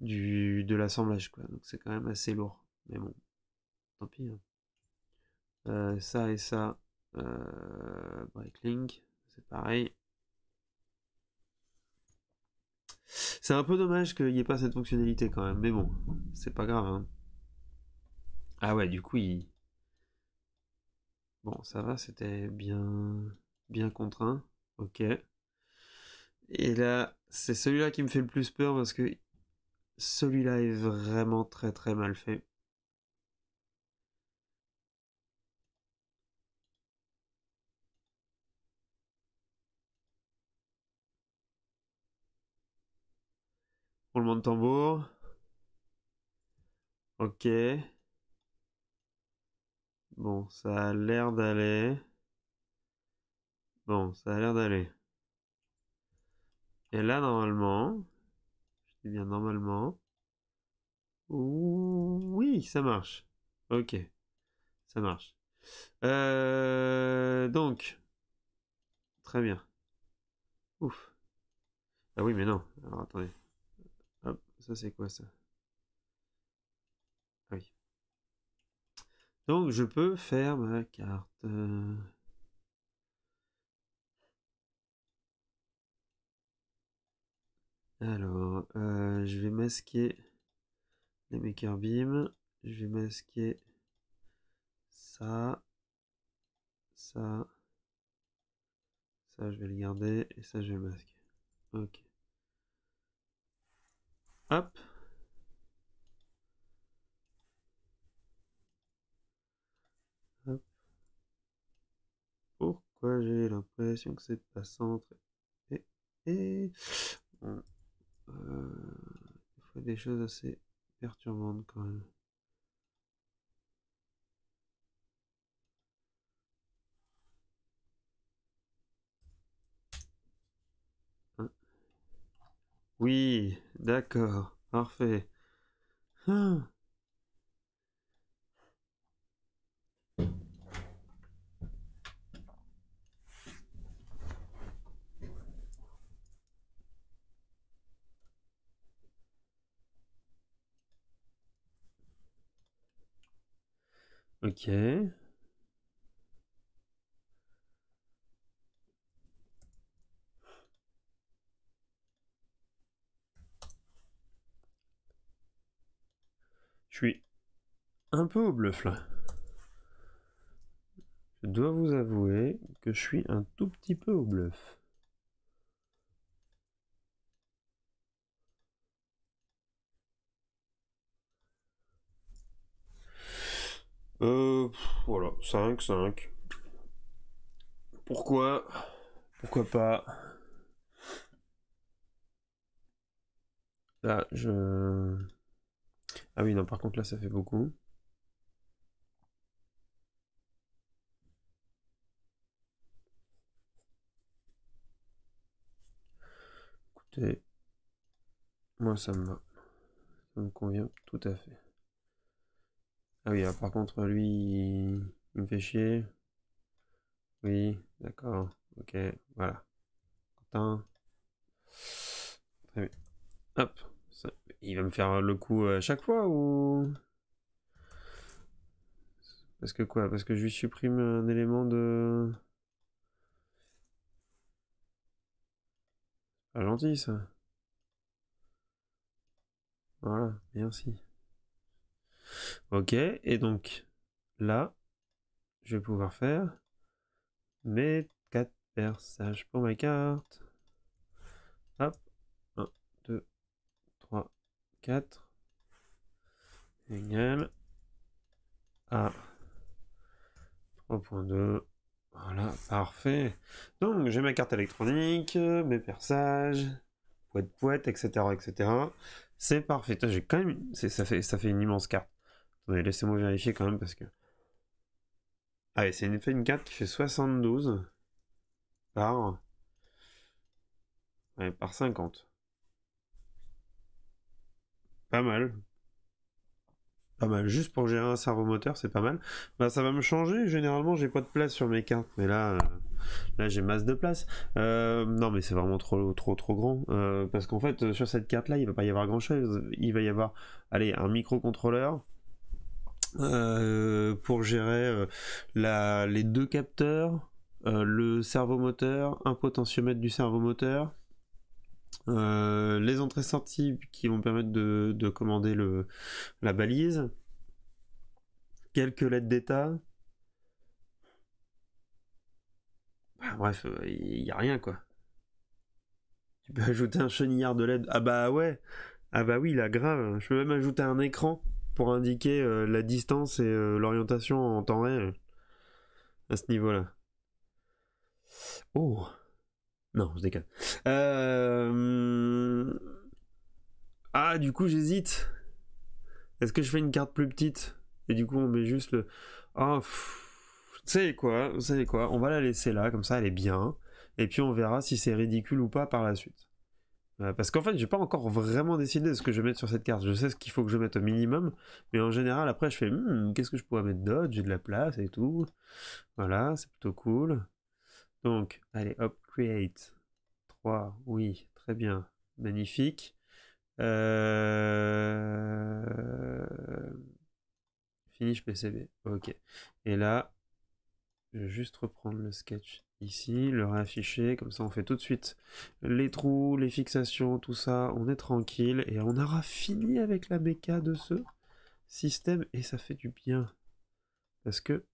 de l'assemblage. Donc c'est quand même assez lourd. Mais bon, tant pis. Hein. ça et ça, Breaklink, c'est pareil. C'est un peu dommage qu'il n'y ait pas cette fonctionnalité quand même, mais bon, c'est pas grave. Hein. Ah ouais, du coup, il... Bon, ça va, c'était bien... bien contraint. Ok. Et là, c'est celui-là qui me fait le plus peur parce que celui-là est vraiment très très mal fait. Roulement de tambour. Ok. Bon, ça a l'air d'aller. Bon, ça a l'air d'aller. Et là, normalement, je dis bien normalement. Oui, ça marche. Ok, ça marche. Euh, donc, très bien. Ouf. Ah oui, mais non. Alors attendez. Ça, c'est quoi ça oui. Donc, je peux faire ma carte. Euh. Alors, euh, je vais masquer les Maker Beam. Je vais masquer ça. Ça. Ça, je vais le garder. Et ça, je vais le masquer. Ok. Hop. Hop. Pourquoi j'ai l'impression que c'est pas centré Et, et... Euh, il faut des choses assez perturbantes quand même. Hein? oui, D'accord, parfait. Hein. Ok. suis un peu au bluff là. Je dois vous avouer que je suis un tout petit peu au bluff. Euh, voilà, 5, 5. Pourquoi Pourquoi pas Là, je... Ah oui, non, par contre là, ça fait beaucoup. Écoutez, moi ça me Ça me convient tout à fait. Ah oui, ah, par contre, lui, il me fait chier. Oui, d'accord. Ok, voilà. Très bien. Hop il va me faire le coup à euh, chaque fois ou. Parce que quoi Parce que je lui supprime un élément de. Pas gentil ça. Voilà, merci. Ok, et donc là, je vais pouvoir faire mes quatre perçages pour ma carte. Hop. 4 à 3.2. Voilà, parfait. Donc j'ai ma carte électronique, mes perçages, poète poète, etc. etc. C'est parfait. J'ai quand même. Ça fait, ça fait une immense carte. Attendez, laissez-moi vérifier quand même parce que. Allez, ah, c'est une, une carte qui fait 72 par. par 50. Pas mal. Pas mal. Juste pour gérer un servomoteur, c'est pas mal. Bah, ça va me changer. Généralement, j'ai pas de place sur mes cartes. Mais là, euh, là j'ai masse de place. Euh, non, mais c'est vraiment trop, trop, trop grand. Euh, parce qu'en fait, sur cette carte-là, il va pas y avoir grand-chose. Il va y avoir, allez, un microcontrôleur. pour gérer les deux capteurs, le servomoteur, un potentiomètre du servomoteur, euh, les entrées-sorties qui vont permettre de, commander le, la balise, quelques lettres d'état. Bah, bref, il n'y a rien quoi. Tu peux ajouter un chenillard de LED. Ah bah ouais, ah bah oui, la grave. Je peux même ajouter un écran pour indiquer euh, la distance et euh, l'orientation en temps réel à ce niveau-là. Oh non, je déconne. Euh, ah, du coup, j'hésite. Est-ce que je fais une carte plus petite Et du coup, on met juste le. Ah, quoi Vous quoi On va la laisser là, comme ça, elle est bien. Et puis, on verra si c'est ridicule ou pas par la suite. Euh, parce qu'en fait, j'ai pas encore vraiment décidé ce que je vais mettre sur cette carte. Je sais ce qu'il faut que je mette au minimum, mais en général, après, je fais hmm, qu'est-ce que je pourrais mettre d'autre J'ai de la place et tout. Voilà, c'est plutôt cool. Donc, allez, hop, create. 3, oui, très bien, magnifique. Euh, Finish PCB, ok. Et là, je vais juste reprendre le sketch ici, le réafficher, comme ça on fait tout de suite les trous, les fixations, tout ça, on est tranquille, et on aura fini avec la méca de ce système, et ça fait du bien. Parce que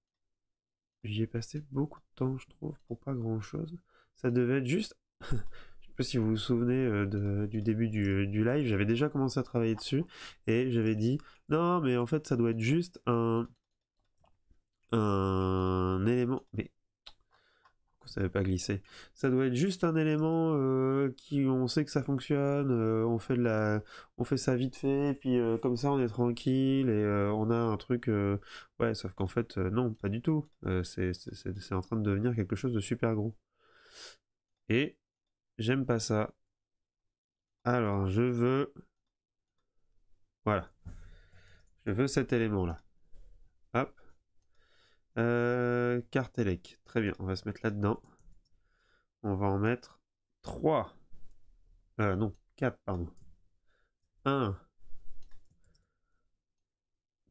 J'y ai passé beaucoup de temps, je trouve, pour pas grand chose. Ça devait être juste. je sais pas si vous vous souvenez euh, du début du, euh, du live, j'avais déjà commencé à travailler dessus et j'avais dit non, mais en fait, ça doit être juste un. un élément. Mais ça n'avait pas glisser, Ça doit être juste un élément euh, qui on sait que ça fonctionne, euh, on fait de la, on fait ça vite fait, et puis euh, comme ça on est tranquille et on a un truc, ouais, sauf qu'en fait non, pas du tout. c'est en train de devenir quelque chose de super gros. Et j'aime pas ça. Alors je veux, voilà, je veux cet élément là. Euh, Cartelec, Très bien, on va se mettre là-dedans. On va en mettre 3. Euh, non, 4, pardon. 1,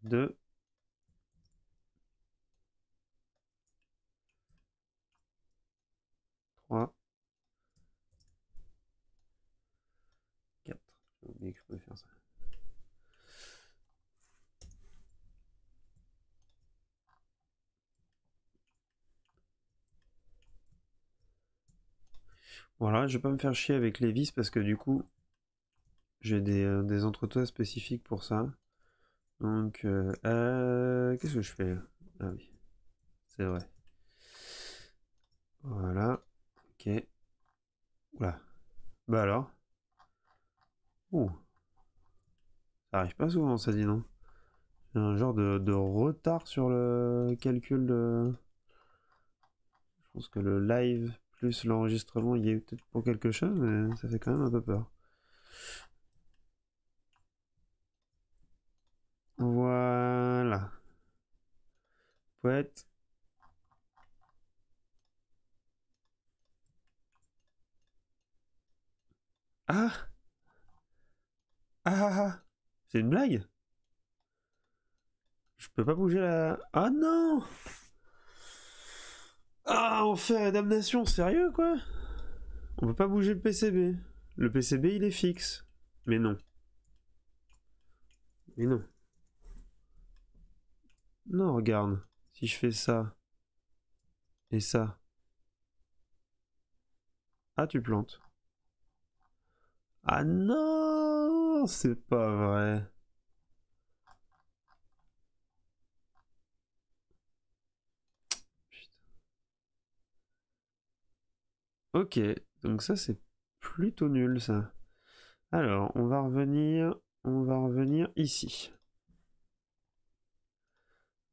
2, Voilà, je vais pas me faire chier avec les vis parce que du coup, j'ai des, euh, entretoises spécifiques pour ça. Donc, euh, euh, qu'est-ce que je fais Ah oui, c'est vrai. Voilà, ok. Voilà. Bah alors Ouh. Ça arrive pas souvent, ça dit non. J'ai un genre de, retard sur le calcul de... Je pense que le live plus l'enregistrement y est peut-être pour quelque chose, mais ça fait quand même un peu peur. Voilà. Poète. Ah Ah, ah, ah! C'est une blague Je peux pas bouger la... Ah non ah, fait la damnation, sérieux quoi On peut pas bouger le PCB. Le PCB il est fixe. Mais non. Mais non. Non, regarde. Si je fais ça et ça. Ah, tu plantes. Ah non, c'est pas vrai. Ok, donc ça c'est plutôt nul ça. Alors, on va revenir, on va revenir ici.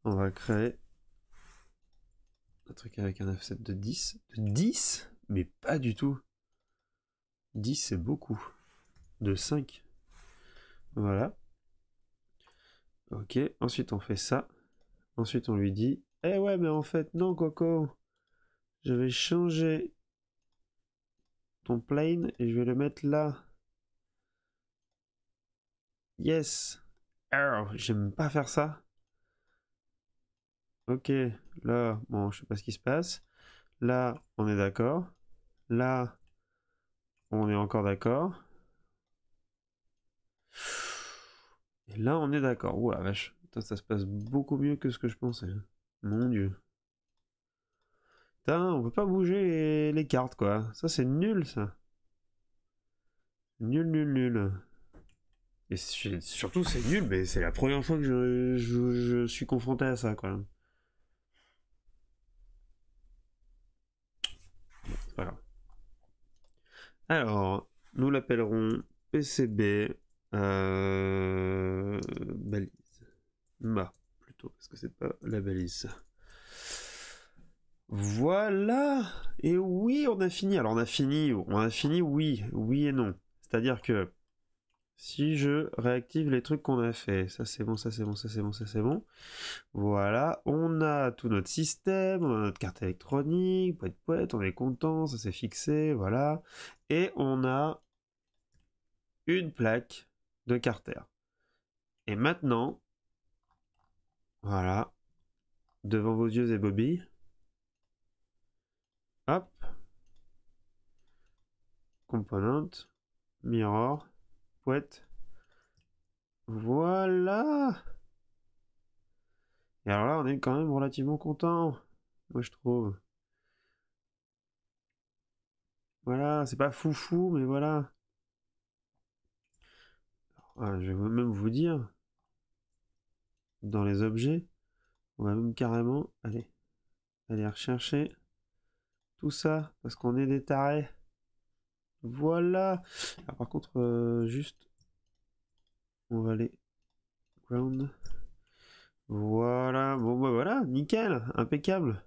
On va créer un truc avec un offset de 10. De 10 Mais pas du tout. 10 c'est beaucoup. De 5. Voilà. Ok, ensuite on fait ça. Ensuite on lui dit, eh ouais mais en fait non Coco, je vais changer ton plane et je vais le mettre là. Yes. J'aime pas faire ça. Ok, là, bon, je sais pas ce qui se passe. Là, on est d'accord. Là, on est encore d'accord. Et là, on est d'accord. Ouh la vache, ça se passe beaucoup mieux que ce que je pensais. Hein. Mon dieu on peut pas bouger les, cartes, quoi. Ça, c'est nul, ça. Nul, nul, nul. Et surtout, c'est nul, mais c'est la première fois que je, suis confronté à ça, quoi. Voilà. Alors, nous l'appellerons PCB euh, balise. Ma, bah, plutôt, parce que c'est pas la balise. Voilà. Et oui, on a fini. Alors on a fini, on a fini oui, oui et non. C'est-à-dire que si je réactive les trucs qu'on a fait, ça c'est bon, ça c'est bon, ça c'est bon, ça c'est bon. Voilà, on a tout notre système, on a notre carte électronique, poète, on est content, ça c'est fixé, voilà. Et on a une plaque de Carter. Et maintenant, voilà, devant vos yeux et Bobby, Hop. Componente. Mirror. Poète. Voilà. Et alors là, on est quand même relativement content. Moi, je trouve. Voilà, c'est pas foufou, mais voilà. Ah, je vais même vous dire, dans les objets, on va même carrément allez, aller rechercher tout ça, parce qu'on est des tarés. Voilà. Ah, par contre, euh, juste, on va aller ground. Voilà, bon bah voilà, nickel, impeccable.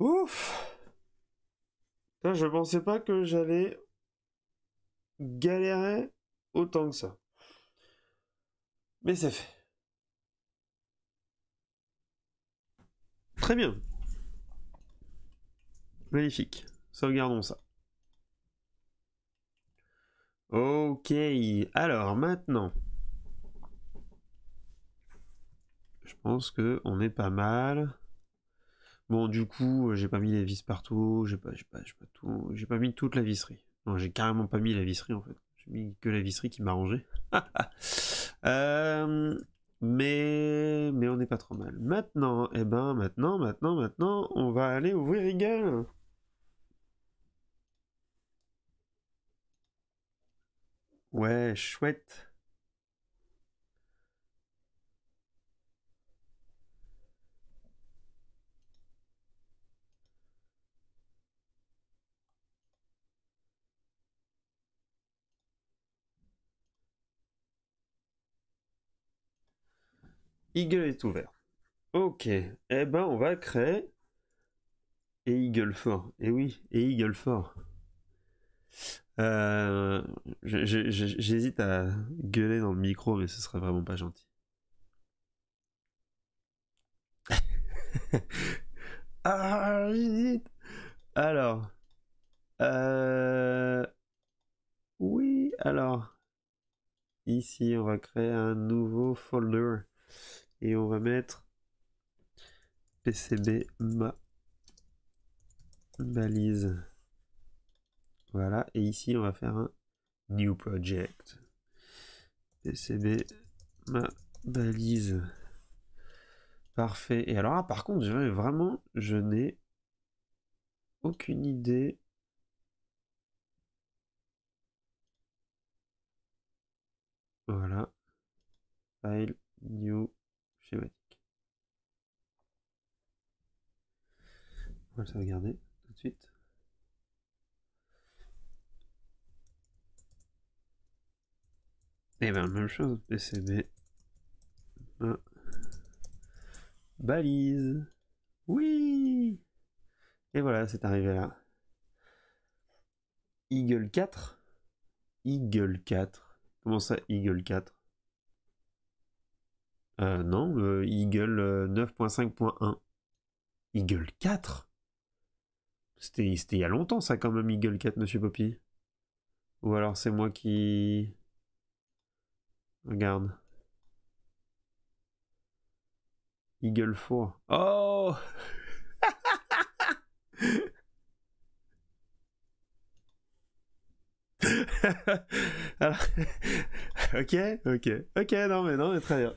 Ouf je pensais pas que j'allais galérer autant que ça. Mais c'est fait. Très bien. Magnifique. Sauvegardons ça. Ok, alors maintenant. Je pense que on est pas mal. Bon, du coup, euh, j'ai pas mis les vis partout, j'ai pas, tout, j'ai pas mis toute la visserie. Non, j'ai carrément pas mis la visserie en fait. J'ai mis que la visserie qui m'a euh, mais, mais on n'est pas trop mal. Maintenant, eh ben, maintenant, maintenant, maintenant, on va aller ouvrir Eagle. Ouais, chouette. Eagle est ouvert. Ok, eh ben on va créer Eagle 4. Eh oui, Eagle 4. Euh, j'hésite à gueuler dans le micro, mais ce serait vraiment pas gentil. ah, j'hésite. Alors, euh, oui, alors, ici, on va créer un nouveau folder et on va mettre PCB ma balise. Voilà, et ici on va faire un new project. PCB, ma balise. Parfait. Et alors, par contre, vraiment, je n'ai aucune idée. Voilà. File, new, schématique. On va le tout de suite. Et eh bien, même chose, PCB. Ah. Balise. Oui Et voilà, c'est arrivé là. Eagle 4 Eagle 4. Comment ça, Eagle 4 euh, non, euh, Eagle 9.5.1. Euh, Eagle 4 C'était il y a longtemps ça quand même, Eagle 4, monsieur Poppy. Ou alors c'est moi qui... Regarde. Eagle 4. Oh ok, ok, ok, non mais non mais très bien,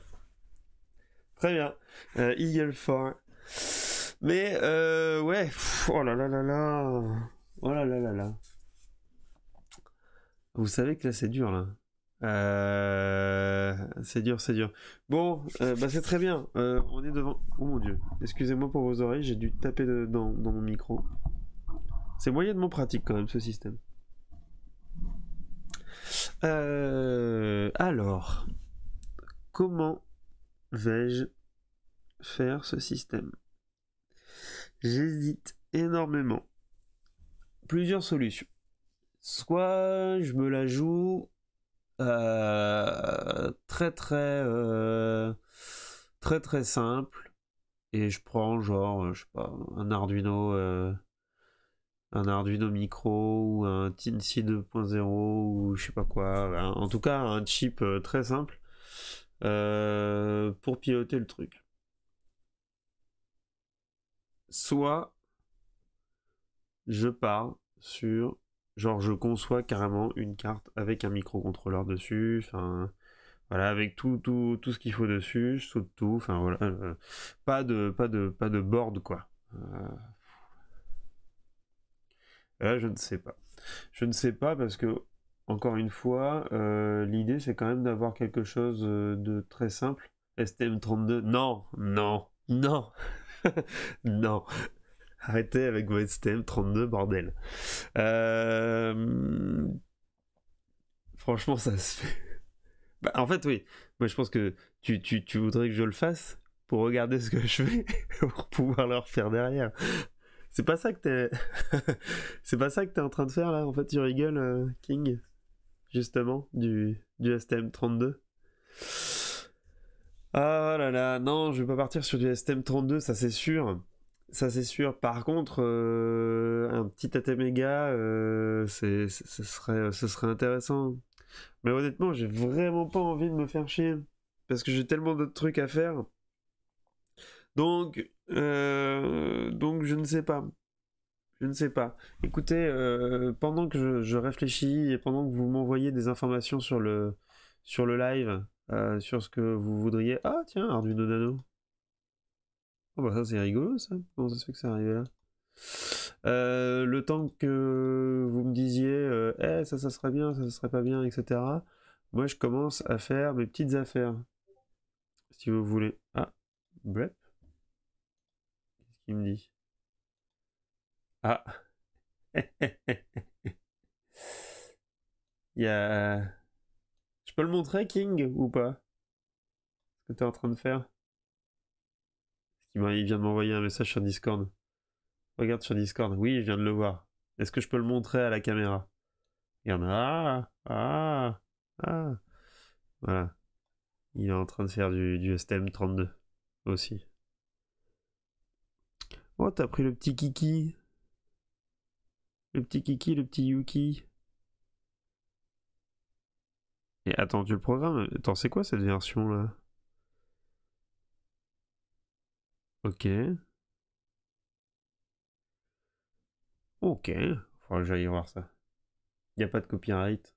très bien. Eagle euh, 4. Mais euh, ouais, oh là là là là, oh là là là là. Vous savez que là c'est dur là. Euh, c'est dur, c'est dur. Bon, euh, bah, c'est très bien. Euh, on est devant. Oh mon dieu. Excusez-moi pour vos oreilles, j'ai dû taper dans, dans, mon micro. C'est moyennement pratique quand même ce système. Alors, comment vais-je faire ce système J'hésite énormément. Plusieurs solutions. Soit je me la joue euh, très très euh, très très simple et je prends genre euh, je sais pas un Arduino un Arduino micro ou un Tinsi 2.0 ou je sais pas quoi en tout cas un chip très simple pour piloter le truc soit je pars sur Genre, je conçois carrément une carte avec un microcontrôleur dessus, enfin, voilà, avec tout, tout, ce qu'il faut dessus, je saute tout, enfin, voilà, euh, pas de, pas de, pas de board, quoi. Euh, là, je ne sais pas. Je ne sais pas parce que, encore une fois, euh, l'idée c'est quand même d'avoir quelque chose de très simple. STM32, non, non, non, non. Arrêtez avec vos STM 32, bordel. Euh, franchement, ça se fait. Bah, en fait, oui. Moi, je pense que tu, tu, tu, voudrais que je le fasse pour regarder ce que je fais, pour pouvoir le refaire derrière. C'est pas ça que t'es. C'est pas ça que t'es en train de faire là. En fait, tu rigoles, euh, King. Justement, du, du STM 32. Ah là là, non, je vais pas partir sur du STM32, ça c'est sûr. Ça c'est sûr. Par contre, euh, un petit Atemega, euh, ce, serait, euh, serait intéressant. Mais honnêtement, j'ai vraiment pas envie de me faire chier. Parce que j'ai tellement d'autres trucs à faire. Donc, donc je ne sais pas. Je ne sais pas. Écoutez, pendant que je, réfléchis et pendant que vous m'envoyez des informations sur le, sur le live, sur ce que vous voudriez. Ah tiens, Arduino Nano. Oh bah ça c'est rigolo ça. Comment ça se fait que ça arrivé là euh, Le temps que vous me disiez, euh, eh ça ça serait bien, ça, ça serait pas bien, etc. Moi je commence à faire mes petites affaires. Si vous voulez. Ah, bref. Qu'est-ce qu'il me dit Ah. Il y euh, Je peux le montrer King ou pas Ce que tu es en train de faire il vient de m'envoyer un message sur Discord. Regarde sur Discord. Oui, je viens de le voir. Est-ce que je peux le montrer à la caméra Regarde. Ah Ah Ah Voilà. Il est en train de faire du, STM32 aussi. Oh, t'as pris le petit Kiki. Le petit Kiki, le petit Yuki. Et attends, tu le programme Attends, c'est quoi cette version là Ok. Ok, faudra que j'aille voir ça. Il n'y a pas de copyright.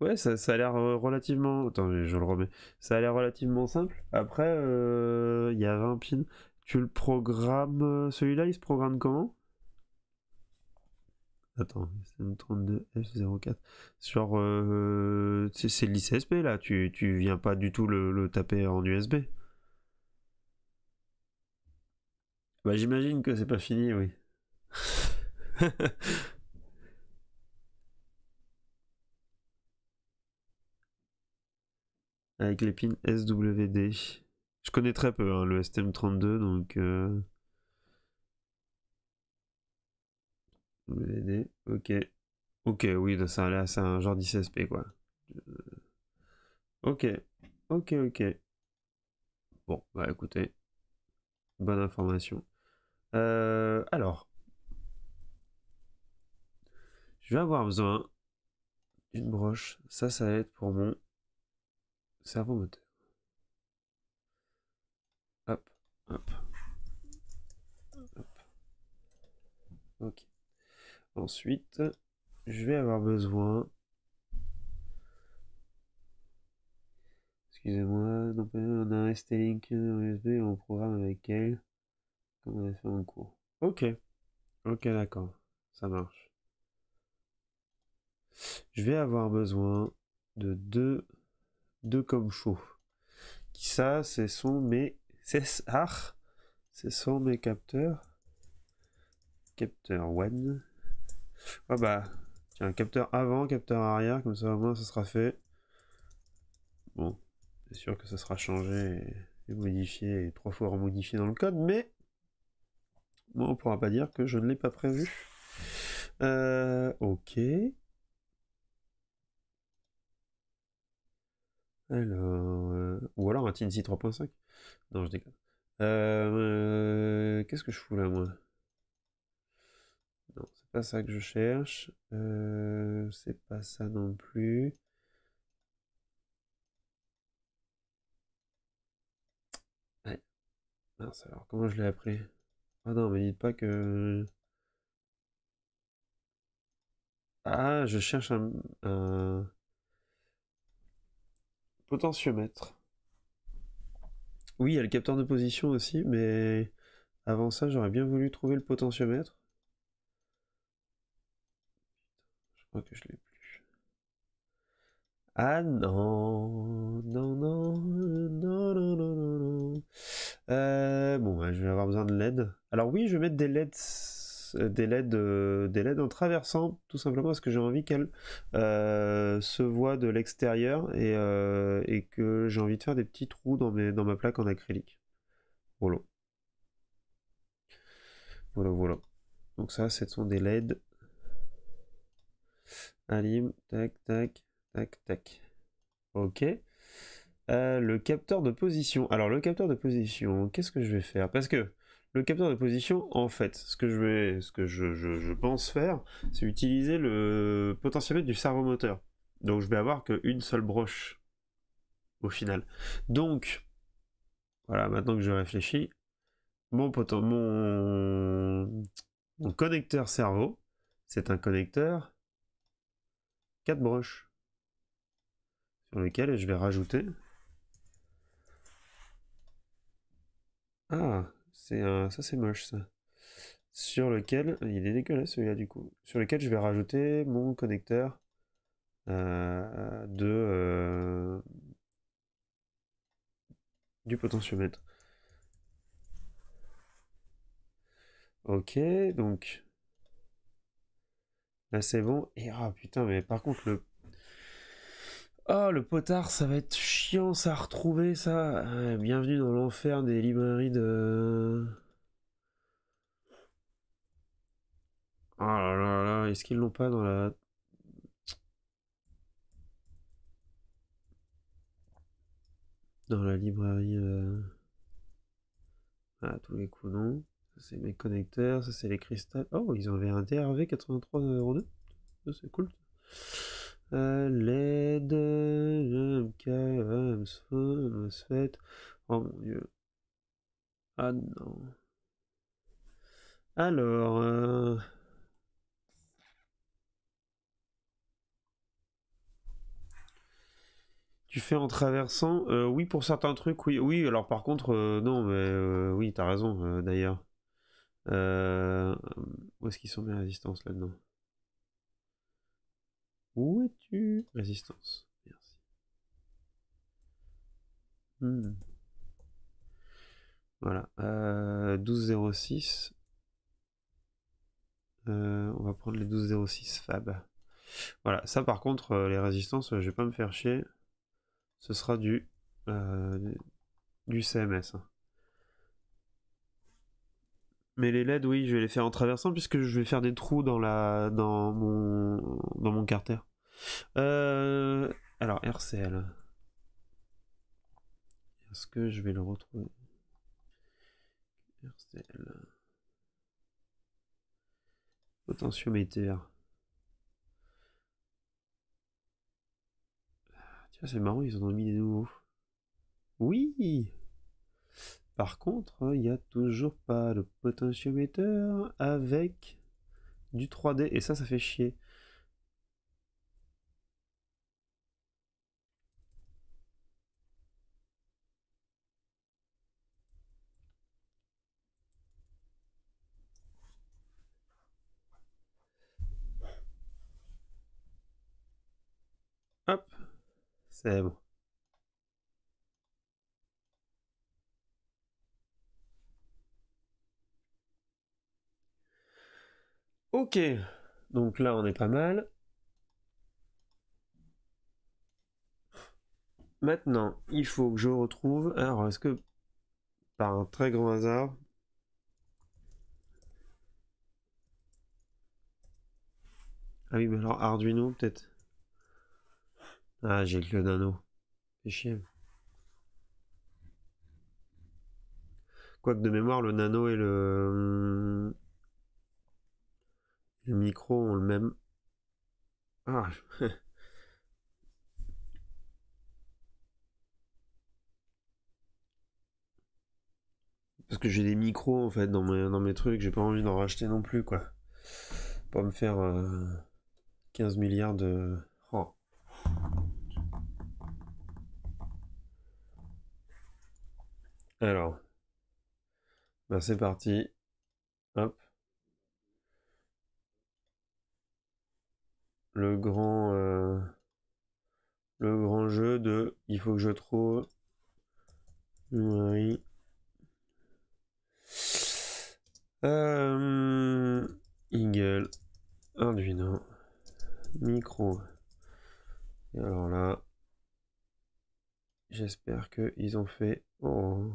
Ouais, ça, ça a l'air euh, relativement. Attends, je le remets. Ça a l'air relativement simple. Après, il euh, y a 20 pins. Tu le programmes. Euh, celui-là, il se programme comment Attends, stm 32 f 04 Sur. Euh, c'est l'ICSP là, tu, tu viens pas du tout le, taper en USB. Bah, j'imagine que c'est pas fini, oui. Avec les pins SWD. Je connais très peu hein, le STM32, donc. Euh, ok. Ok, oui, ça, là, c'est un genre d'ICSP, quoi. Euh, ok, ok, ok. Bon, bah écoutez, bonne information. Euh, alors, je vais avoir besoin d'une broche. Ça, ça va être pour mon cerveau moteur. hop. hop. Ok. Ensuite, je vais avoir besoin. Excusez-moi, euh, on a un ST-Link USB euh, et on programme avec elle, comme on a fait en cours. Ok, ok, d'accord, ça marche. Je vais avoir besoin de deux, deux comme chaud. Qui ça, ce sont mes ah, ce sont mes capteurs. Capteur one. Ah bah, tiens, capteur avant, capteur arrière, comme ça au moins ça sera fait. Bon, c'est sûr que ça sera changé et, modifié, et trois fois remodifié dans le code, mais moi on pourra pas dire que je ne l'ai pas prévu. Euh, ok. Alors, euh, ou alors un TNC 3.5. Non, je déconne. Euh, qu'est-ce que je fous là, moi pas ça que je cherche. Euh, c'est pas ça non plus. alors comment je l'ai appris Ah non, mais dites pas que... Ah, je cherche un, un potentiomètre. Oui, il y a le capteur de position aussi, mais avant ça, j'aurais bien voulu trouver le potentiomètre. que je l'ai plus. Ah non, non, non, non, non, non, non, euh, bon, je vais avoir besoin de LED. Alors oui, je vais mettre des LEDs, euh, des LED, euh, des LED en traversant, tout simplement parce que j'ai envie qu'elles se voient de l'extérieur et, que j'ai envie de faire des petits trous dans, mes, dans ma plaque en acrylique. Voilà. Voilà, voilà. Donc ça, ce sont des LED Alim, tac, tac, tac, tac. Ok. Euh, le capteur de position. Alors le capteur de position, qu'est-ce que je vais faire Parce que le capteur de position, en fait, ce que je vais, ce que je, pense faire, c'est utiliser le potentiomètre du servomoteur. Donc je vais avoir qu'une seule broche au final. Donc voilà, maintenant que je réfléchis, mon, mon, mon connecteur cerveau, c'est un connecteur quatre broches sur lesquelles je vais rajouter ah c'est ça c'est moche ça sur lequel il est dégueulasse celui-là du coup sur lequel je vais rajouter mon connecteur euh, de euh, du potentiomètre ok donc Là, c'est bon. Et ah, putain, mais par contre, le. Oh, le potard, ça va être chiant, ça à retrouver, ça. bienvenue dans l'enfer des librairies de. Oh là là là, est-ce qu'ils l'ont pas dans la. Dans la librairie. Euh, à tous les coups, non c'est mes connecteurs. Ça, c'est les cristals. Oh, ils ont un DRV 8302. Euh, c'est cool. Euh, LED, MK, MOSFET. Oh mon dieu. Ah non. Alors. Euh, tu fais en traversant euh, Oui, pour certains trucs, oui. Oui, alors par contre, non, mais oui, t'as raison d'ailleurs. Euh, où est-ce qu'ils sont mes résistances là-dedans Où es-tu Résistance. Merci. Hmm. Voilà. 12.06. Euh, euh, on va prendre les 12.06 Fab. Voilà. Ça, par contre, les résistances, je vais pas me faire chier. Ce sera du, du CMS. Hein. Mais les LED, oui, je vais les faire en traversant puisque je vais faire des trous dans, la, dans, mon, dans mon carter. Euh, alors, RCL. Est-ce que je vais le retrouver RCL. Potentiomètre. Tiens, c'est marrant, ils ont mis des nouveaux. Oui par contre, hein, il n'y a toujours pas le potentiomètre avec du 3D. Et ça, ça fait chier. Hop, c'est bon. Ok, donc là on est pas mal. Maintenant, il faut que je retrouve... Alors, est-ce que par un très grand hasard... Ah oui, mais alors Arduino peut-être. Ah, j'ai le nano. C'est chiant. Quoique de mémoire, le nano et le... Les micros ont le même. Ah Parce que j'ai des micros en fait dans mes, dans mes trucs, j'ai pas envie d'en racheter non plus quoi. Pas me faire 15 euh, milliards de. Oh. Alors. Ben c'est parti. Hop. le grand euh, le grand jeu de il faut que je trouve oui euh, Eagle Arduino micro et alors là j'espère que ils ont fait oh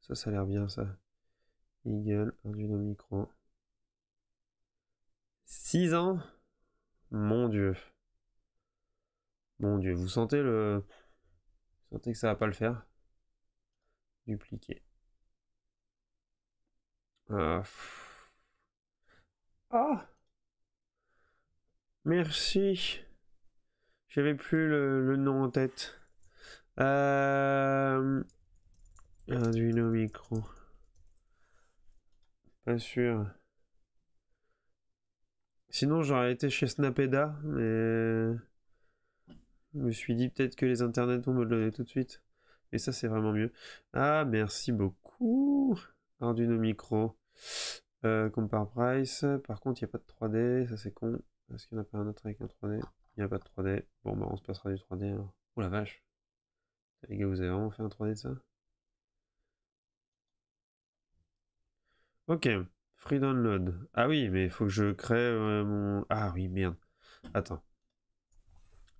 ça ça a l'air bien ça Eagle Arduino micro 6 ans mon Dieu. Mon Dieu, vous sentez le... sentez que ça va pas le faire Dupliquer. Ah, ah! Merci. J'avais plus le, nom en tête. Euh... Arduino micro. Pas sûr. Sinon, j'aurais été chez Snapeda, mais. Je me suis dit peut-être que les internets vont me le donner tout de suite. Et ça, c'est vraiment mieux. Ah, merci beaucoup. Arduino Micro. Euh, compare price. Par contre, il n'y a pas de 3D. Ça, c'est con. Est-ce qu'il n'y en a pas un autre avec un 3D Il n'y a pas de 3D. Bon, bah, on se passera du 3D alors. Oh la vache. Les gars, vous avez vraiment fait un 3D de ça Ok. Free download. Ah oui, mais il faut que je crée euh, mon... Ah oui, merde. Attends.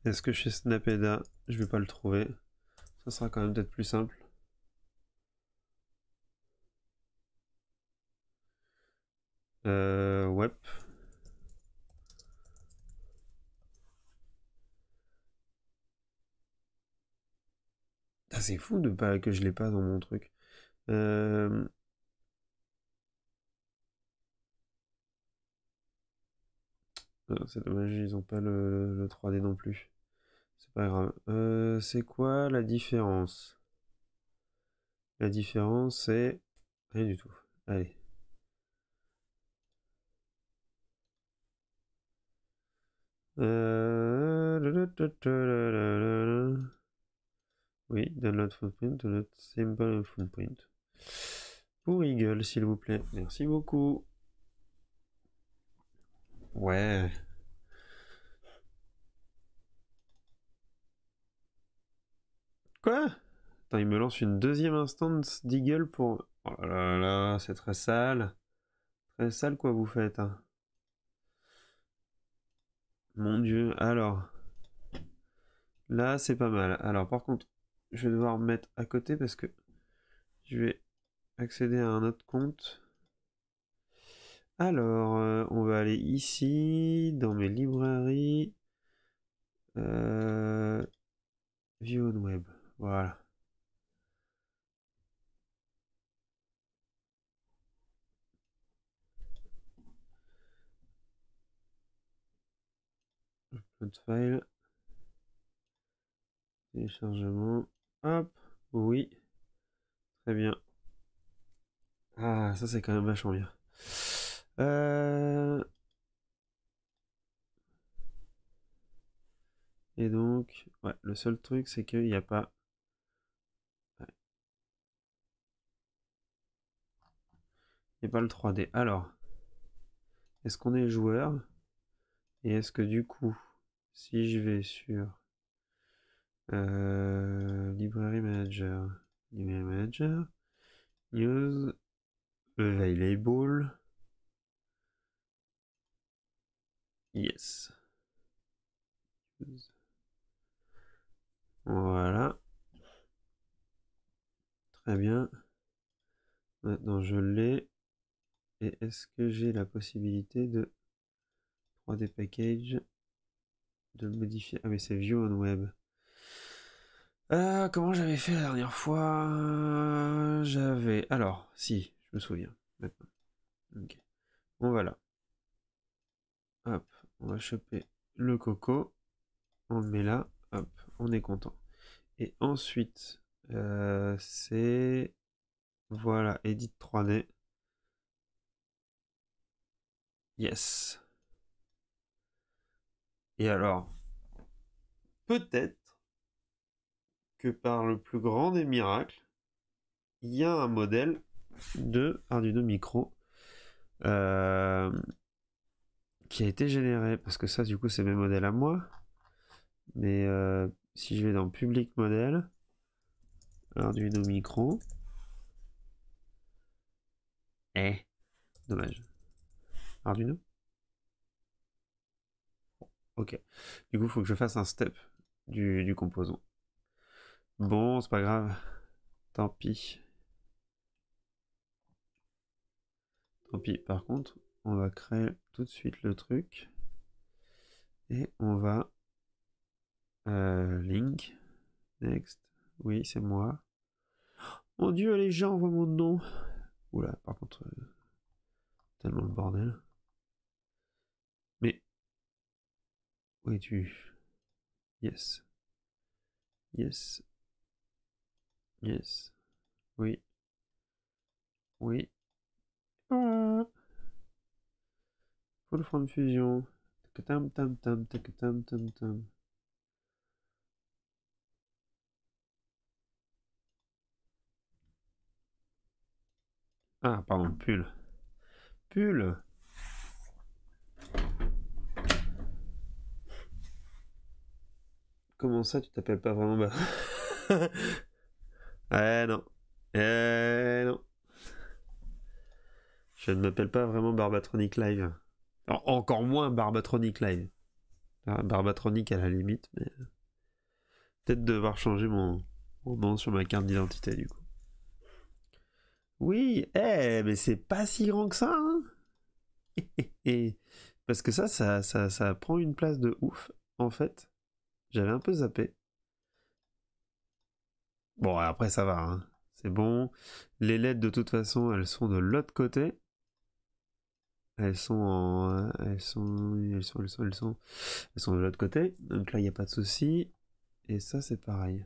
Est-ce que chez Snapeda, je vais pas le trouver Ça sera quand même peut-être plus simple. Euh, web. Ah, c'est fou de pas que je l'ai pas dans mon truc. Euh... C'est dommage, ils n'ont pas le, 3D non plus. C'est pas grave. Euh, c'est quoi la différence La différence, c'est rien du tout. Allez. Euh, oui, download footprint, download simple footprint. Pour Eagle, s'il vous plaît. Merci beaucoup. Ouais. Quoi Attends, il me lance une deuxième instance d'Eagle pour... Oh là là, c'est très sale. Très sale quoi vous faites. Hein. Mon dieu, alors. Là, c'est pas mal. Alors par contre, je vais devoir me mettre à côté parce que je vais accéder à un autre compte. Alors, euh, on va aller ici, dans mes librairies. Euh, view on web, voilà. Upload file. Téléchargement. Hop, oui. Très bien. Ah, ça c'est quand même vachement bien. Euh, Et donc, ouais, le seul truc, c'est qu'il n'y a pas... Il n'y a pas le 3D. Alors, est-ce qu'on est joueur Et est-ce que du coup, si je vais sur euh, Library Manager, Library Manager, News, Available, Yes. Voilà. Très bien. Maintenant, je l'ai. Et est-ce que j'ai la possibilité de 3D package de modifier Ah mais c'est view on hein, web. Euh, comment j'avais fait la dernière fois J'avais... Alors, si, je me souviens maintenant. Ok. On voilà. Hop. On va choper le coco. On le met là. Hop, on est content. Et ensuite, euh, c'est... Voilà, Edit 3D. Yes. Et alors, peut-être que par le plus grand des miracles, il y a un modèle de Arduino Micro euh, qui a été généré, parce que ça, du coup, c'est mes modèles à moi. Mais euh, si je vais dans public modèle, Arduino Micro, eh, dommage. Arduino Ok. Du coup, il faut que je fasse un step du, du composant. Bon, c'est pas grave. Tant pis. Tant pis. Par contre, on va créer tout de suite le truc et on va euh, link next oui c'est moi oh, mon dieu les gens voient mon nom oula par contre euh, tellement le bordel mais où es-tu yes yes yes oui oui ah. Full from fusion. Tam tam tam tam tam tam. Ah, pardon, pull. Pull. Comment ça, tu t'appelles pas vraiment bah... eh non. Eh non. Je ne m'appelle pas vraiment Barbatronic Live. Encore moins Barbatronic Live. Barbatronic à la limite, mais. Euh, peut-être devoir changer mon... nom sur ma carte d'identité du coup. Oui, eh, mais c'est pas si grand que ça, hein Parce que ça ça, ça prend une place de ouf, en fait. J'avais un peu zappé. Bon, après ça va, hein. c'est bon. Les lettres de toute façon, elles sont de l'autre côté elles sont elles sont, elles sont, elles sont, elles sont, de l'autre côté. Donc là, il n'y a pas de souci. Et ça, c'est pareil.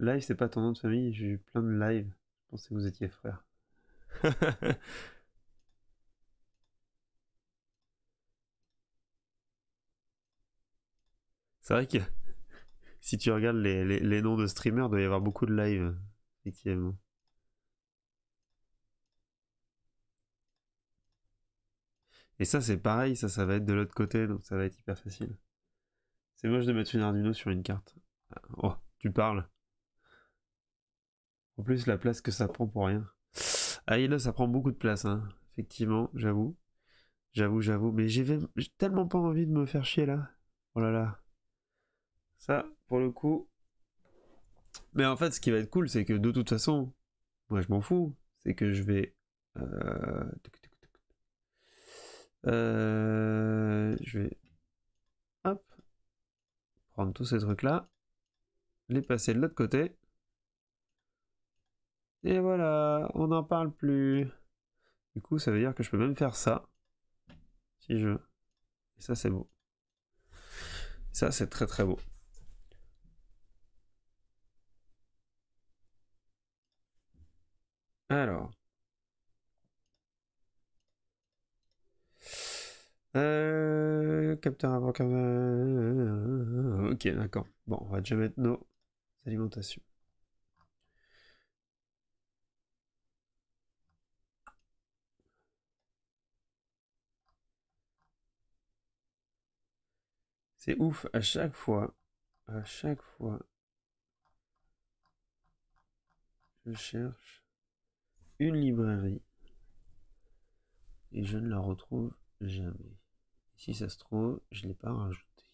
Live, c'est pas ton nom de famille. J'ai eu plein de lives, Je pensais que vous étiez frère. c'est vrai que si tu regardes les, noms de streamers, il doit y avoir beaucoup de lives effectivement. Et ça, c'est pareil, ça, ça va être de l'autre côté, donc ça va être hyper facile. C'est moche de mettre une Arduino sur une carte. Oh, tu parles. En plus, la place que ça prend pour rien. Ah, et là, ça prend beaucoup de place, hein. Effectivement, j'avoue. J'avoue, j'avoue. Mais j'ai tellement pas envie de me faire chier, là. Oh là là. Ça, pour le coup. Mais en fait, ce qui va être cool, c'est que de toute façon, moi, je m'en fous. C'est que je vais... Euh, euh, je vais prendre tous ces trucs-là, les passer de l'autre côté. Et voilà, on n'en parle plus. Du coup, ça veut dire que je peux même faire ça. Si je veux. Et ça, c'est beau. Ça, c'est très très beau. Alors. Euh, capteur avant Ok, d'accord. Bon, on va déjà mettre nos alimentations. C'est ouf, à chaque fois, à chaque fois, je cherche une librairie et je ne la retrouve jamais. Si ça se trouve, je ne l'ai pas rajouté.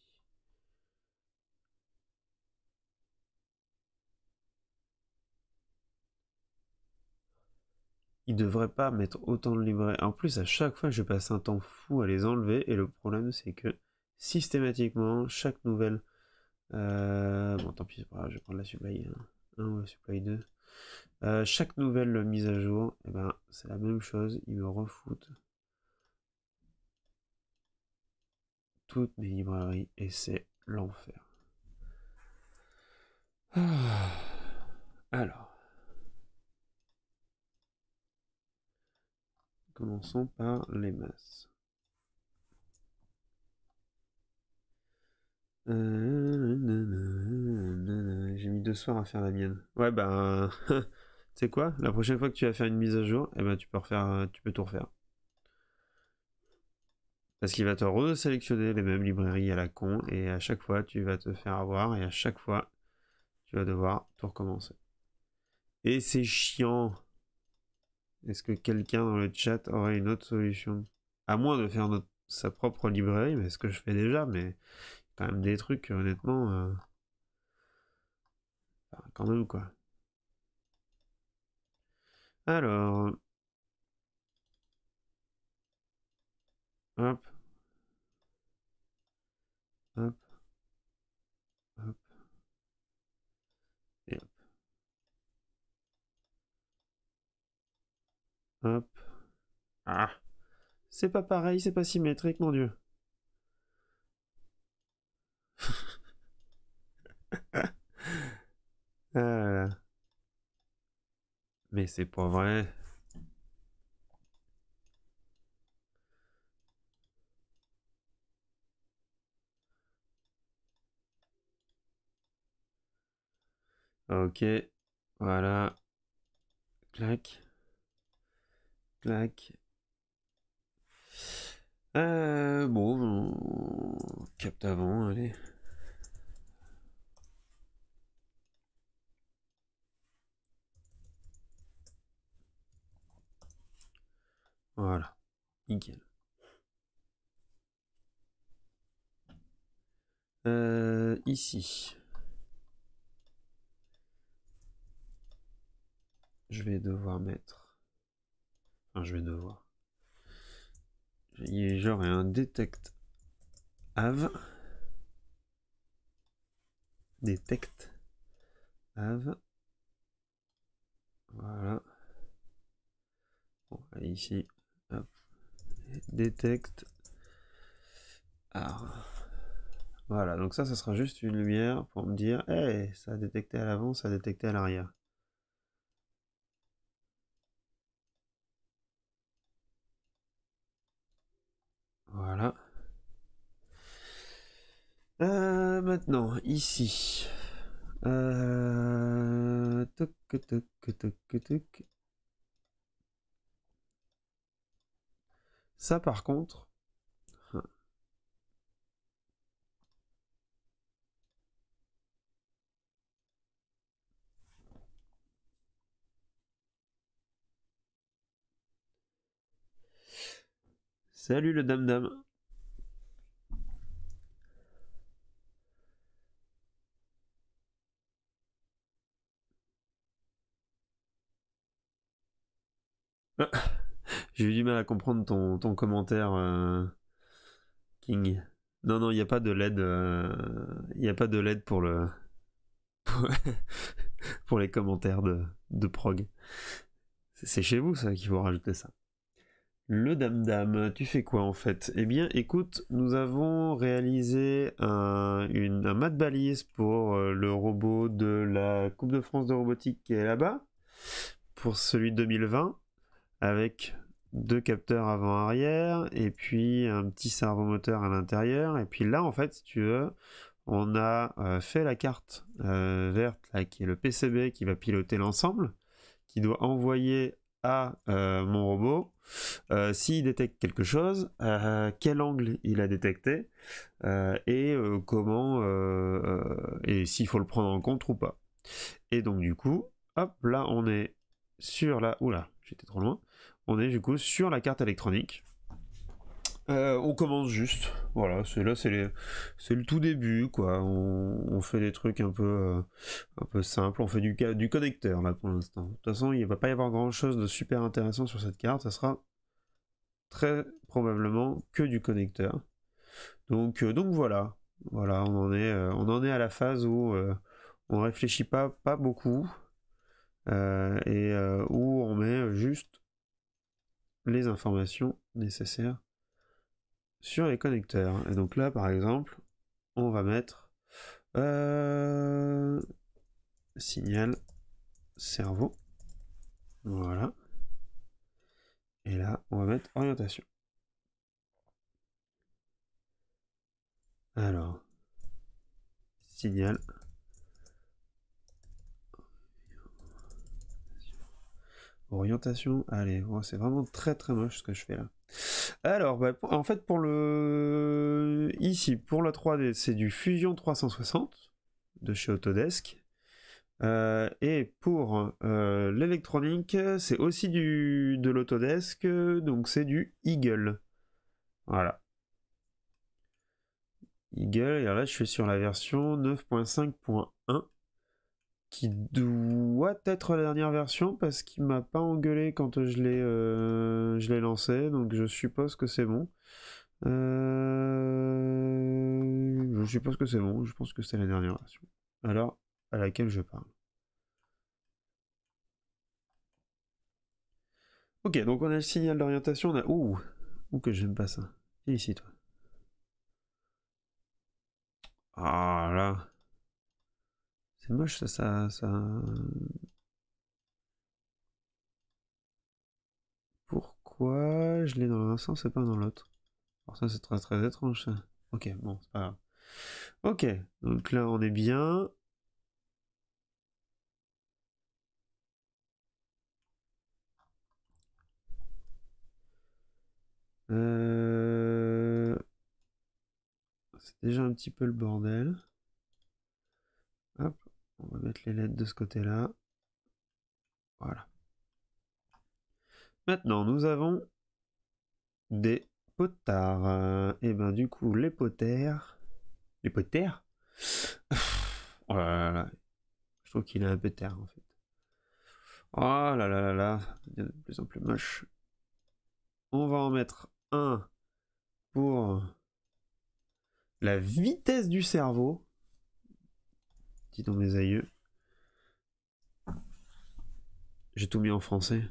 Il devrait pas mettre autant de librairies. En plus, à chaque fois, je passe un temps fou à les enlever. Et le problème, c'est que systématiquement, chaque nouvelle... Euh, bon, tant pis, je vais prendre la supply 1 hein. ou la supply 2. Euh, chaque nouvelle mise à jour, et eh ben, c'est la même chose. Ils me refoutent toutes mes librairies et c'est l'enfer. Ah. alors, commençons par les masses. Euh, j'ai mis deux soirs à faire la mienne. Ouais ben, tu sais quoi La prochaine fois que tu vas faire une mise à jour, eh ben tu peux refaire, tu peux tout refaire. Parce qu'il va te re-sélectionner les mêmes librairies à la con, et à chaque fois, tu vas te faire avoir, et à chaque fois, tu vas devoir tout recommencer. Et c'est chiant. Est-ce que quelqu'un dans le chat aurait une autre solution À moins de faire sa propre librairie, mais ce que je fais déjà, mais quand même des trucs, honnêtement. Euh, quand même, quoi. Alors, Hop. Hop. Hop. hop. Ah. C'est pas pareil, c'est pas symétrique, mon dieu. Ah Mais c'est pas vrai. Ok, voilà. Clac. Clac. Euh, bon, on capte avant, allez. Voilà, nickel. Euh, ici. je vais devoir mettre. Enfin, je vais devoir. J'aurai un detect av. Detect av. Voilà. ici. Detect ar. Voilà, donc ça, ça sera juste une lumière pour me dire, hey, ça a détecté à l'avant, ça a détecté à l'arrière. Voilà. Euh, maintenant, ici. Euh, toc, toc, toc, Ça, par contre, Salut le dame dame. J'ai eu du mal à comprendre ton, ton commentaire, euh, King. Non, non, il n'y a pas de LED. Euh, il a pas de LED pour le. pour les commentaires de, de prog. C'est chez vous, ça, qu'il faut rajouter ça. Le Dame Dame, tu fais quoi en fait Eh bien écoute, nous avons réalisé un, une, mat balise pour euh, le robot de la Coupe de France de robotique qui est là-bas, pour celui 2020, avec deux capteurs avant-arrière et puis un petit servomoteur à l'intérieur. Et puis là en fait, si tu veux, on a euh, fait la carte euh, verte là, qui est le PCB qui va piloter l'ensemble, qui doit envoyer à mon robot euh, s'il détecte quelque chose, euh, quel angle il a détecté euh, et comment et s'il faut le prendre en compte ou pas. Et donc du coup, hop, là on est sur la. Oula, j'étais trop loin. On est du coup sur la carte électronique. Euh, on commence juste, voilà, c'est là c'est le tout début quoi, on, fait des trucs un peu, euh, simples, on fait du, du connecteur là pour l'instant. De toute façon il ne va pas y avoir grand chose de super intéressant sur cette carte, ça sera très probablement que du connecteur. Donc, euh, voilà, voilà on, en est, on en est à la phase où on réfléchit pas beaucoup et où on met juste les informations nécessaires sur les connecteurs. Et donc là, par exemple, on va mettre euh, signal cerveau. Voilà. Et là, on va mettre orientation. Alors, signal. Orientation, allez, oh, c'est vraiment très très moche ce que je fais là. Alors, bah, en fait, pour le. Ici, pour la 3D, c'est du Fusion 360 de chez Autodesk. Euh, et pour euh, l'électronique, c'est aussi du, de l'Autodesk, donc c'est du Eagle. Voilà. Eagle, et là, je suis sur la version 9.5.1 qui doit être la dernière version parce qu'il m'a pas engueulé quand je l'ai euh, je l'ai lancé, donc je suppose que c'est bon. Euh, je suppose que c'est bon, je pense que c'est la dernière version. Alors, à laquelle je parle. Ok, donc on a le signal d'orientation, on a... Ouh, Ouh que j'aime pas ça. Viens ici, toi. Ah là c'est moche ça, ça, ça... Pourquoi je l'ai dans un sens et pas dans l'autre Alors ça c'est très très étrange ça. Ok, bon, c'est pas grave. Ok, donc là on est bien. Euh, c'est déjà un petit peu le bordel. On va mettre les lettres de ce côté-là. Voilà. Maintenant, nous avons des potards. Et eh ben du coup, les potards... Les potards Oh là là là. Je trouve qu'il est un peu terre en fait. Oh là là là là. de plus en plus moche. On va en mettre un pour la vitesse du cerveau dans mes aïeux. J'ai tout mis en français.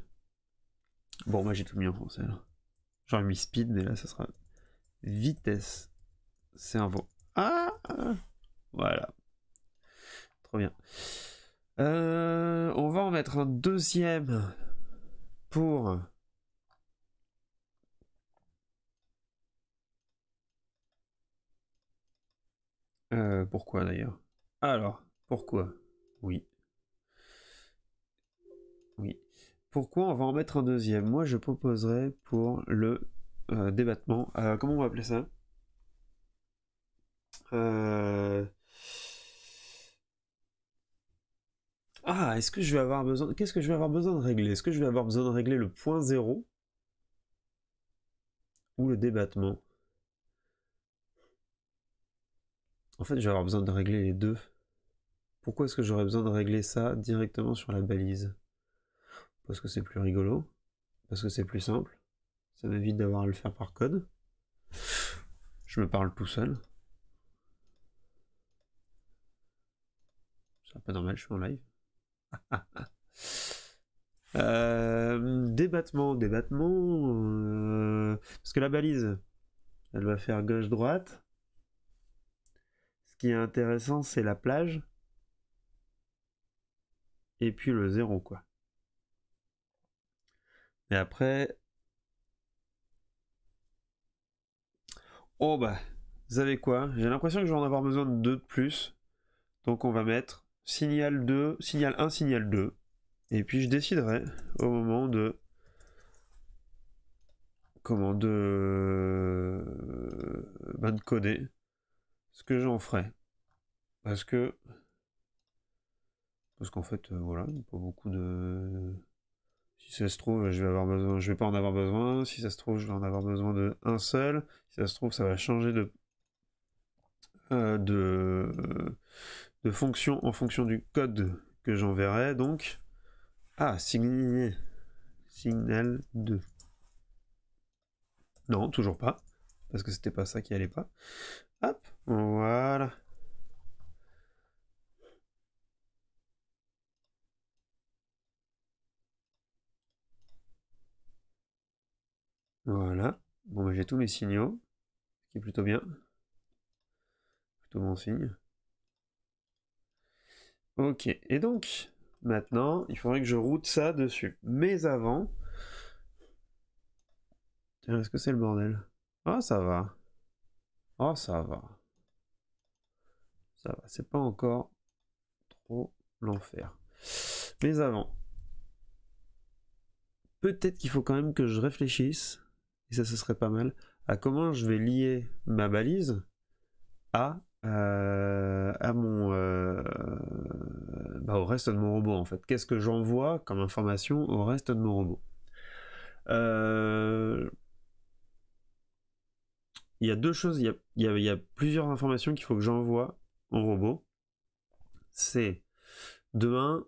Bon, moi j'ai tout mis en français. J'aurais mis speed, mais là ça sera vitesse cerveau. Ah, ah Voilà. Trop bien. Euh, on va en mettre un deuxième pour. Euh, pourquoi d'ailleurs Alors. Pourquoi Oui. Oui. Pourquoi on va en mettre un deuxième Moi, je proposerais pour le euh, débattement. Euh, comment on va appeler ça euh, Ah, est-ce que je vais avoir besoin. Qu'est-ce que je vais avoir besoin de régler Est-ce que je vais avoir besoin de régler le point zéro ou le débattement En fait, je vais avoir besoin de régler les deux. Pourquoi est-ce que j'aurais besoin de régler ça directement sur la balise Parce que c'est plus rigolo, parce que c'est plus simple, ça m'évite d'avoir à le faire par code. Je me parle tout seul. C'est pas normal, je suis en live. Euh, débattement, débattement. Euh, parce que la balise, elle va faire gauche-droite. Ce qui est intéressant, c'est la plage et puis le 0, quoi. Et après... Oh bah, vous savez quoi J'ai l'impression que je vais en avoir besoin de 2 de plus. Donc on va mettre signal 2, signal 1, signal 2. Et puis je déciderai au moment de... Comment de... Ben de coder ce que j'en ferai. Parce que parce qu'en fait, euh, voilà, pas beaucoup de. Si ça se trouve, je vais avoir besoin, je vais pas en avoir besoin. Si ça se trouve, je vais en avoir besoin de un seul. Si ça se trouve, ça va changer de euh, de, de fonction en fonction du code que j'enverrai donc ah signal signal 2 non toujours pas parce que c'était pas ça qui allait pas hop voilà Voilà. Bon, bah, j'ai tous mes signaux, ce qui est plutôt bien. Plutôt bon signe. Ok, et donc, maintenant, il faudrait que je route ça dessus. Mais avant... est-ce que c'est le bordel Ah, oh, ça va. Ah, oh, ça va. Ça va, c'est pas encore trop l'enfer. Mais avant, peut-être qu'il faut quand même que je réfléchisse et ça ce serait pas mal, à comment je vais lier ma balise à, euh, à mon, euh, bah, au reste de mon robot en fait. Qu'est-ce que j'envoie comme information au reste de mon robot euh, Il y a deux choses, il y a, plusieurs informations qu'il faut que j'envoie au robot. C'est demain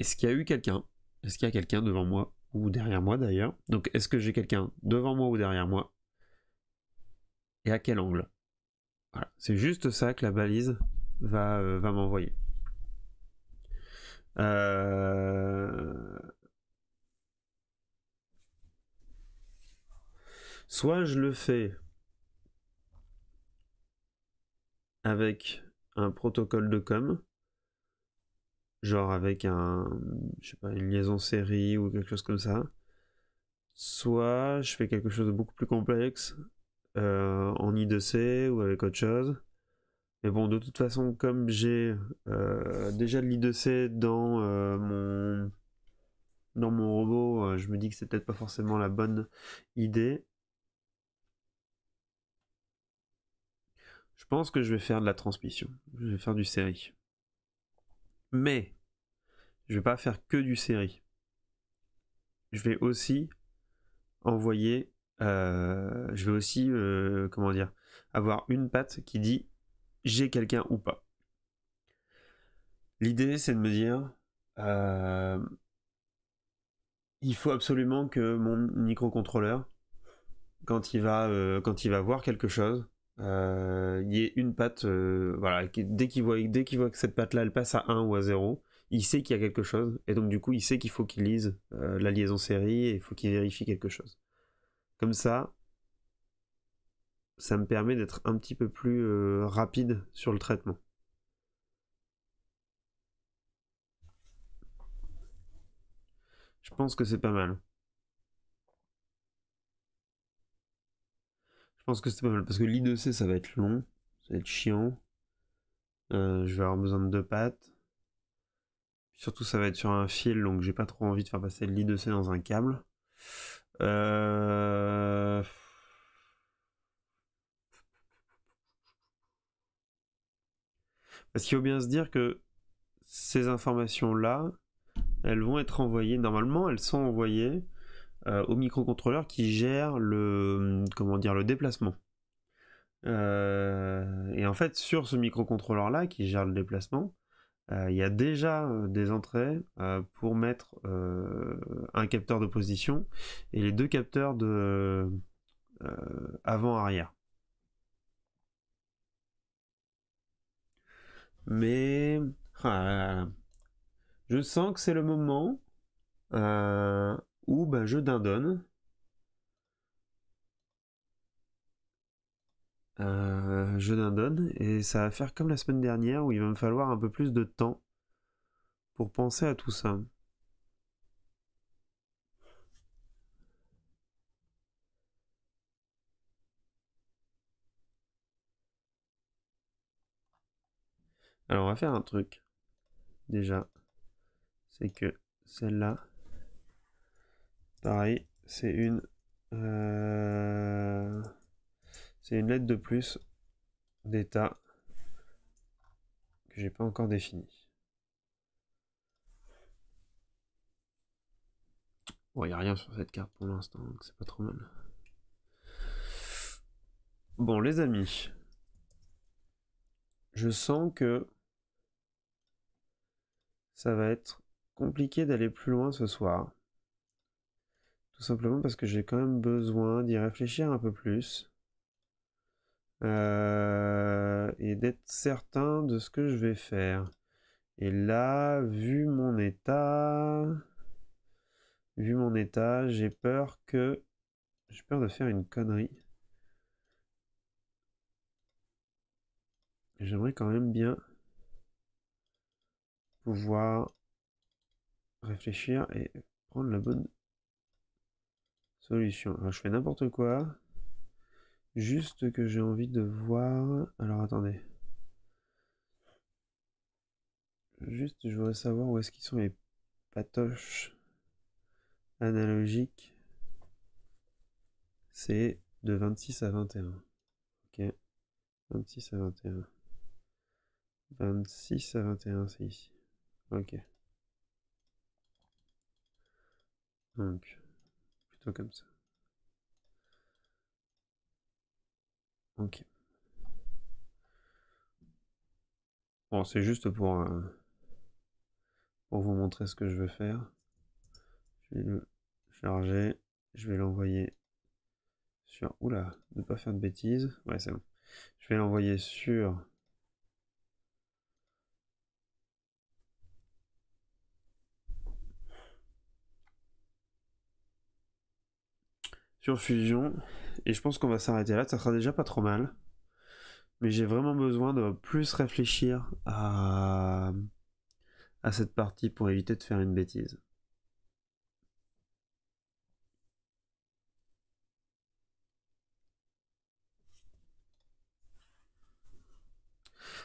est-ce qu'il y a eu quelqu'un Est-ce qu'il y a quelqu'un devant moi ou derrière moi d'ailleurs. Donc est-ce que j'ai quelqu'un devant moi ou derrière moi Et à quel angle voilà. C'est juste ça que la balise va, euh, va m'envoyer. Euh, soit je le fais avec un protocole de com, genre avec un, je sais pas, une liaison série ou quelque chose comme ça. Soit je fais quelque chose de beaucoup plus complexe euh, en I2C ou avec autre chose. Mais bon, de toute façon, comme j'ai euh, déjà de l'I2C dans euh, mon dans mon robot, je me dis que c'est peut-être pas forcément la bonne idée. Je pense que je vais faire de la transmission. Je vais faire du série. Mais je vais pas faire que du série. Je vais aussi envoyer, euh, je vais aussi, euh, comment dire, avoir une patte qui dit j'ai quelqu'un ou pas. L'idée, c'est de me dire, euh, il faut absolument que mon microcontrôleur, quand il va voir quelque chose, euh, il y ait une patte, euh, voilà, dès qu'il voit, dès qu'il voit que cette patte-là, elle passe à 1 ou à 0, il sait qu'il y a quelque chose, et donc du coup, il sait qu'il faut qu'il lise euh, la liaison série, et il faut qu'il vérifie quelque chose. Comme ça, ça me permet d'être un petit peu plus rapide sur le traitement. Je pense que c'est pas mal. pense que c'est pas mal parce que l'I2C ça va être long, ça va être chiant. Euh, je vais avoir besoin de deux pattes. Surtout ça va être sur un fil donc j'ai pas trop envie de faire passer l'I2C dans un câble. Euh, parce qu'il faut bien se dire que ces informations-là, elles vont être envoyées, normalement elles sont envoyées euh, au microcontrôleur qui gère le, euh, comment dire, le déplacement. Euh, et en fait, sur ce microcontrôleur-là qui gère le déplacement, il y a déjà des entrées pour mettre un capteur de position et les deux capteurs de avant-arrière. Mais ah, je sens que c'est le moment ou ben, je dindonne. Euh, je dindonne et ça va faire comme la semaine dernière où il va me falloir un peu plus de temps pour penser à tout ça. Alors on va faire un truc déjà, c'est que celle-là, Pareil, c'est une... Euh, c'est une lettre de plus d'état que j'ai pas encore définie. Bon, il n'y a rien sur cette carte pour l'instant, donc c'est pas trop mal. Bon, les amis, je sens que ça va être compliqué d'aller plus loin ce soir. Tout simplement parce que j'ai quand même besoin d'y réfléchir un peu plus. Euh, et d'être certain de ce que je vais faire. Et là, vu mon état, vu mon état, j'ai peur que j'ai peur de faire une connerie. J'aimerais quand même bien pouvoir réfléchir et prendre la bonne Solution. Alors, je fais n'importe quoi. Juste que j'ai envie de voir... Alors, attendez. Juste, je voudrais savoir où est-ce qu'ils sont les patoches analogiques. C'est de 26 à 21. Ok. 26 à 21. 26 à 21, c'est ici. Ok. Donc comme ça. Ok. Bon, c'est juste pour, euh, pour vous montrer ce que je veux faire. Je vais le charger. Je vais l'envoyer sur... Oula, ne pas faire de bêtises. Ouais, c'est bon. Je vais l'envoyer sur sur Fusion. Et je pense qu'on va s'arrêter là, ça sera déjà pas trop mal. Mais j'ai vraiment besoin de plus réfléchir à... à cette partie pour éviter de faire une bêtise.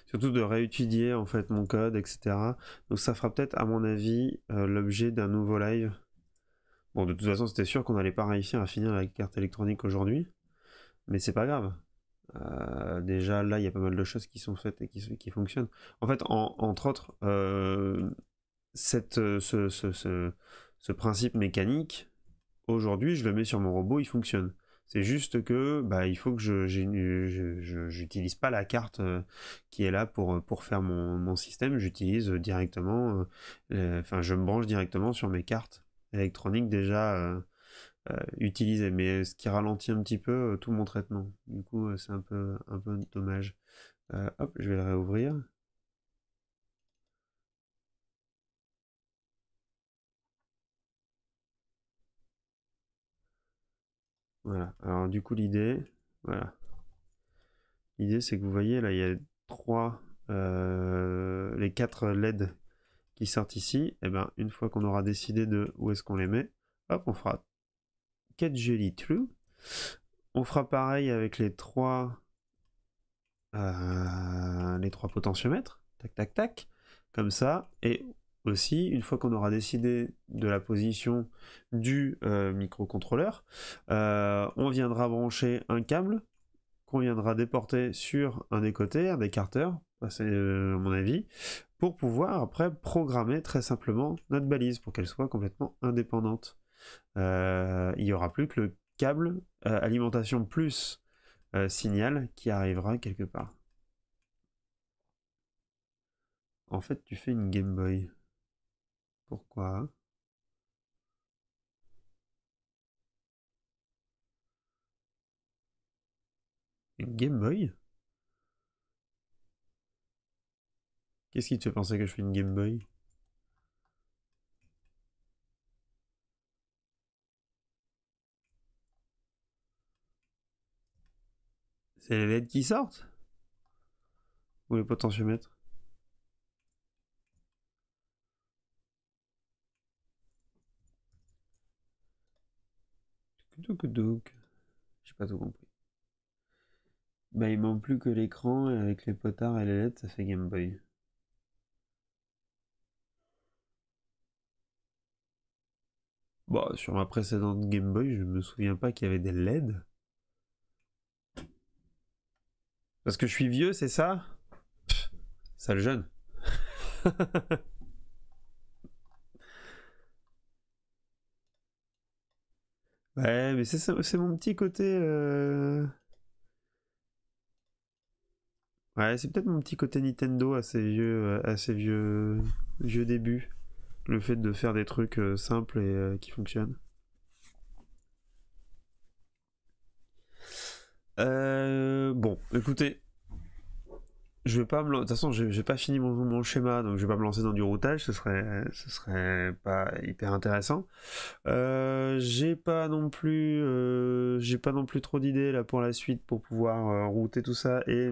surtout de réétudier en fait mon code, etc. Donc ça fera peut-être à mon avis euh, l'objet d'un nouveau live Bon, de toute façon, c'était sûr qu'on n'allait pas réussir à finir la carte électronique aujourd'hui, mais c'est pas grave. Euh, déjà, là, il y a pas mal de choses qui sont faites et qui, qui fonctionnent. En fait, entre autres, euh, cette, euh, ce, principe mécanique, aujourd'hui, je le mets sur mon robot, il fonctionne. C'est juste que bah, il faut que je j'utilise pas la carte qui est là pour, pour faire mon, mon système, j'utilise directement, enfin je me branche directement sur mes cartes électronique déjà euh, euh, utilisé, mais euh, ce qui ralentit un petit peu tout mon traitement. Du coup, c'est un peu, un peu dommage. hop, je vais le réouvrir. Voilà, alors du coup l'idée, voilà. L'idée c'est que vous voyez là, il y a trois, les quatre LED qui sortent ici, et eh ben, une fois qu'on aura décidé de où est-ce qu'on les met, hop, on fera 4 jelly true. On fera pareil avec les trois, euh, les trois potentiomètres. Tac, tac, tac. Comme ça. Et aussi, une fois qu'on aura décidé de la position du euh, microcontrôleur, euh, on viendra brancher un câble qu'on viendra déporter sur un des côtés, un des carteurs, c'est mon avis, pour pouvoir après programmer très simplement notre balise pour qu'elle soit complètement indépendante. Euh, il n'y aura plus que le câble euh, alimentation plus euh, signal qui arrivera quelque part. En fait, tu fais une Game Boy. Pourquoi Une Game Boy Qu'est-ce qui te fait penser que je fais une Game Boy C'est les LED qui sortent Ou les potentiomètres J'ai pas tout compris. Bah, il manque plus que l'écran et avec les potards et les LED, ça fait Game Boy. Bon, sur ma précédente Game Boy, je me souviens pas qu'il y avait des LED. Parce que je suis vieux, c'est ça Sale jeune. ouais, mais c'est mon petit côté... Euh, ouais, c'est peut-être mon petit côté Nintendo à ses vieux, à euh, vieux, vieux débuts le fait de faire des trucs euh, simples et euh, qui fonctionnent. Euh, bon, écoutez, je vais pas de toute façon, j'ai pas fini mon, schéma, donc je vais pas me lancer dans du routage, ce serait, ce serait pas hyper intéressant. j'ai pas non plus, j'ai pas non plus trop d'idées là pour la suite pour pouvoir router tout ça et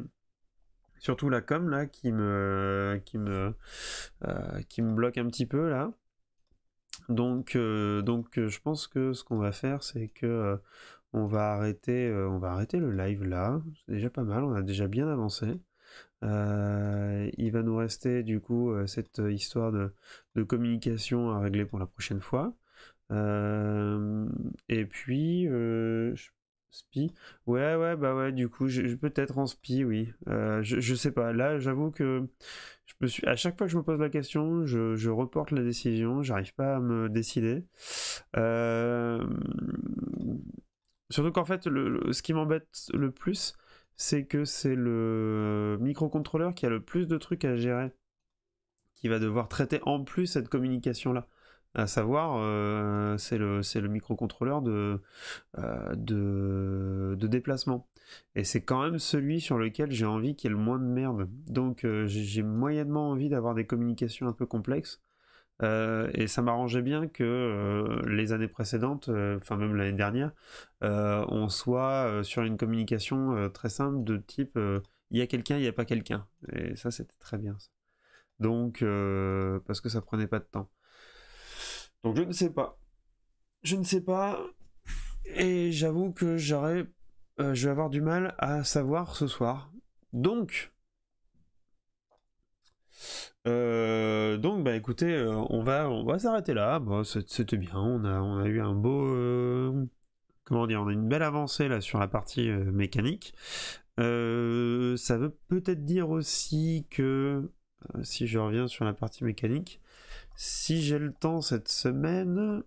surtout la com là qui me qui me euh, qui me bloque un petit peu là. Donc euh, donc euh, je pense que ce qu'on va faire c'est que on va arrêter on va arrêter le live là. C'est déjà pas mal, on a déjà bien avancé. il va nous rester du coup cette histoire de, communication à régler pour la prochaine fois. et puis, Spi Ouais, ouais, bah ouais, du coup, je peut-être en spi, oui. Euh, je, sais pas. Là, j'avoue que je me suis, à chaque fois que je me pose la question, je, reporte la décision, j'arrive pas à me décider. Euh, surtout qu'en fait, ce qui m'embête le plus, c'est que c'est le microcontrôleur qui a le plus de trucs à gérer, qui va devoir traiter en plus cette communication-là à savoir euh, c'est le, microcontrôleur euh, de, déplacement. Et c'est quand même celui sur lequel j'ai envie qu'il y ait le moins de merde. Donc euh, j'ai moyennement envie d'avoir des communications un peu complexes. et ça m'arrangeait bien que les années précédentes, enfin même l'année dernière, on soit sur une communication très simple de type il y a quelqu'un, il n'y a pas quelqu'un. Et ça c'était très bien. Donc parce que ça prenait pas de temps. Donc je ne sais pas. Je ne sais pas. Et j'avoue que j'aurais. Euh, je vais avoir du mal à savoir ce soir. Donc. Euh, donc bah écoutez, euh, on va, on va s'arrêter là. Bah, c'était bien. On a, on a eu un beau. comment dire On a une belle avancée là sur la partie mécanique. ça veut peut-être dire aussi que. si je reviens sur la partie mécanique si j'ai le temps cette semaine,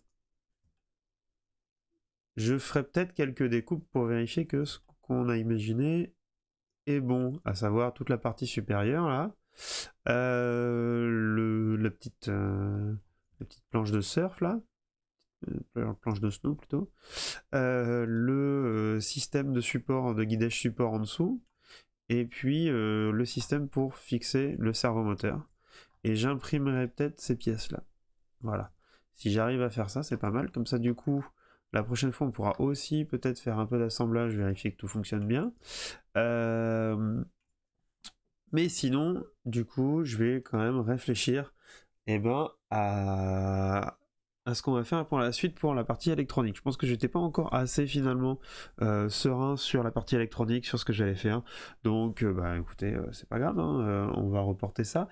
je ferai peut-être quelques découpes pour vérifier que ce qu'on a imaginé est bon, à savoir toute la partie supérieure là, euh, le, euh, la, petite, planche de surf là, euh, planche de snow plutôt, le système de support, de guidage support en dessous, et puis le système pour fixer le servomoteur et j'imprimerai peut-être ces pièces-là. Voilà. Si j'arrive à faire ça, c'est pas mal. Comme ça, du coup, la prochaine fois, on pourra aussi peut-être faire un peu d'assemblage, vérifier que tout fonctionne bien. Euh, mais sinon, du coup, je vais quand même réfléchir et eh ben, à à ce qu'on va faire pour la suite pour la partie électronique. Je pense que j'étais pas encore assez finalement euh, serein sur la partie électronique, sur ce que j'allais faire. Donc euh, bah écoutez, euh, c'est pas grave, hein, on va reporter ça.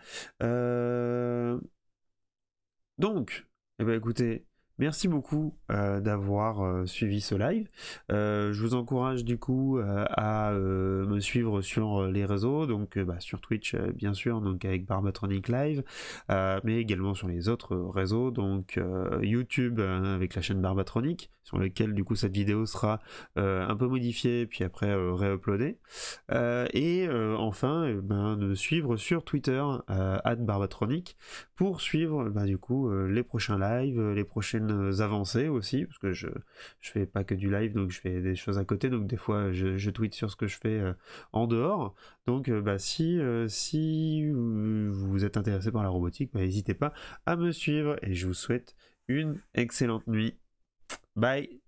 Donc, eh ben écoutez, Merci beaucoup euh, d'avoir euh, suivi ce live. Euh, je vous encourage du coup à me suivre sur les réseaux, donc bah, sur Twitch bien sûr, donc avec Barbatronic Live, mais également sur les autres réseaux, donc YouTube hein, avec la chaîne Barbatronic, sur lequel du coup cette vidéo sera un peu modifiée puis après réuploadée. et enfin, eh ben, me suivre sur Twitter at Barbatronic pour suivre bah, du coup les prochains lives, les prochaines euh, avancées aussi, parce que je fais pas que du live, donc je fais des choses à côté, donc des fois je, tweet sur ce que je fais euh, en dehors. Donc euh, bah si si vous êtes intéressé par la robotique, bah, n'hésitez pas à me suivre et je vous souhaite une excellente nuit. Bye.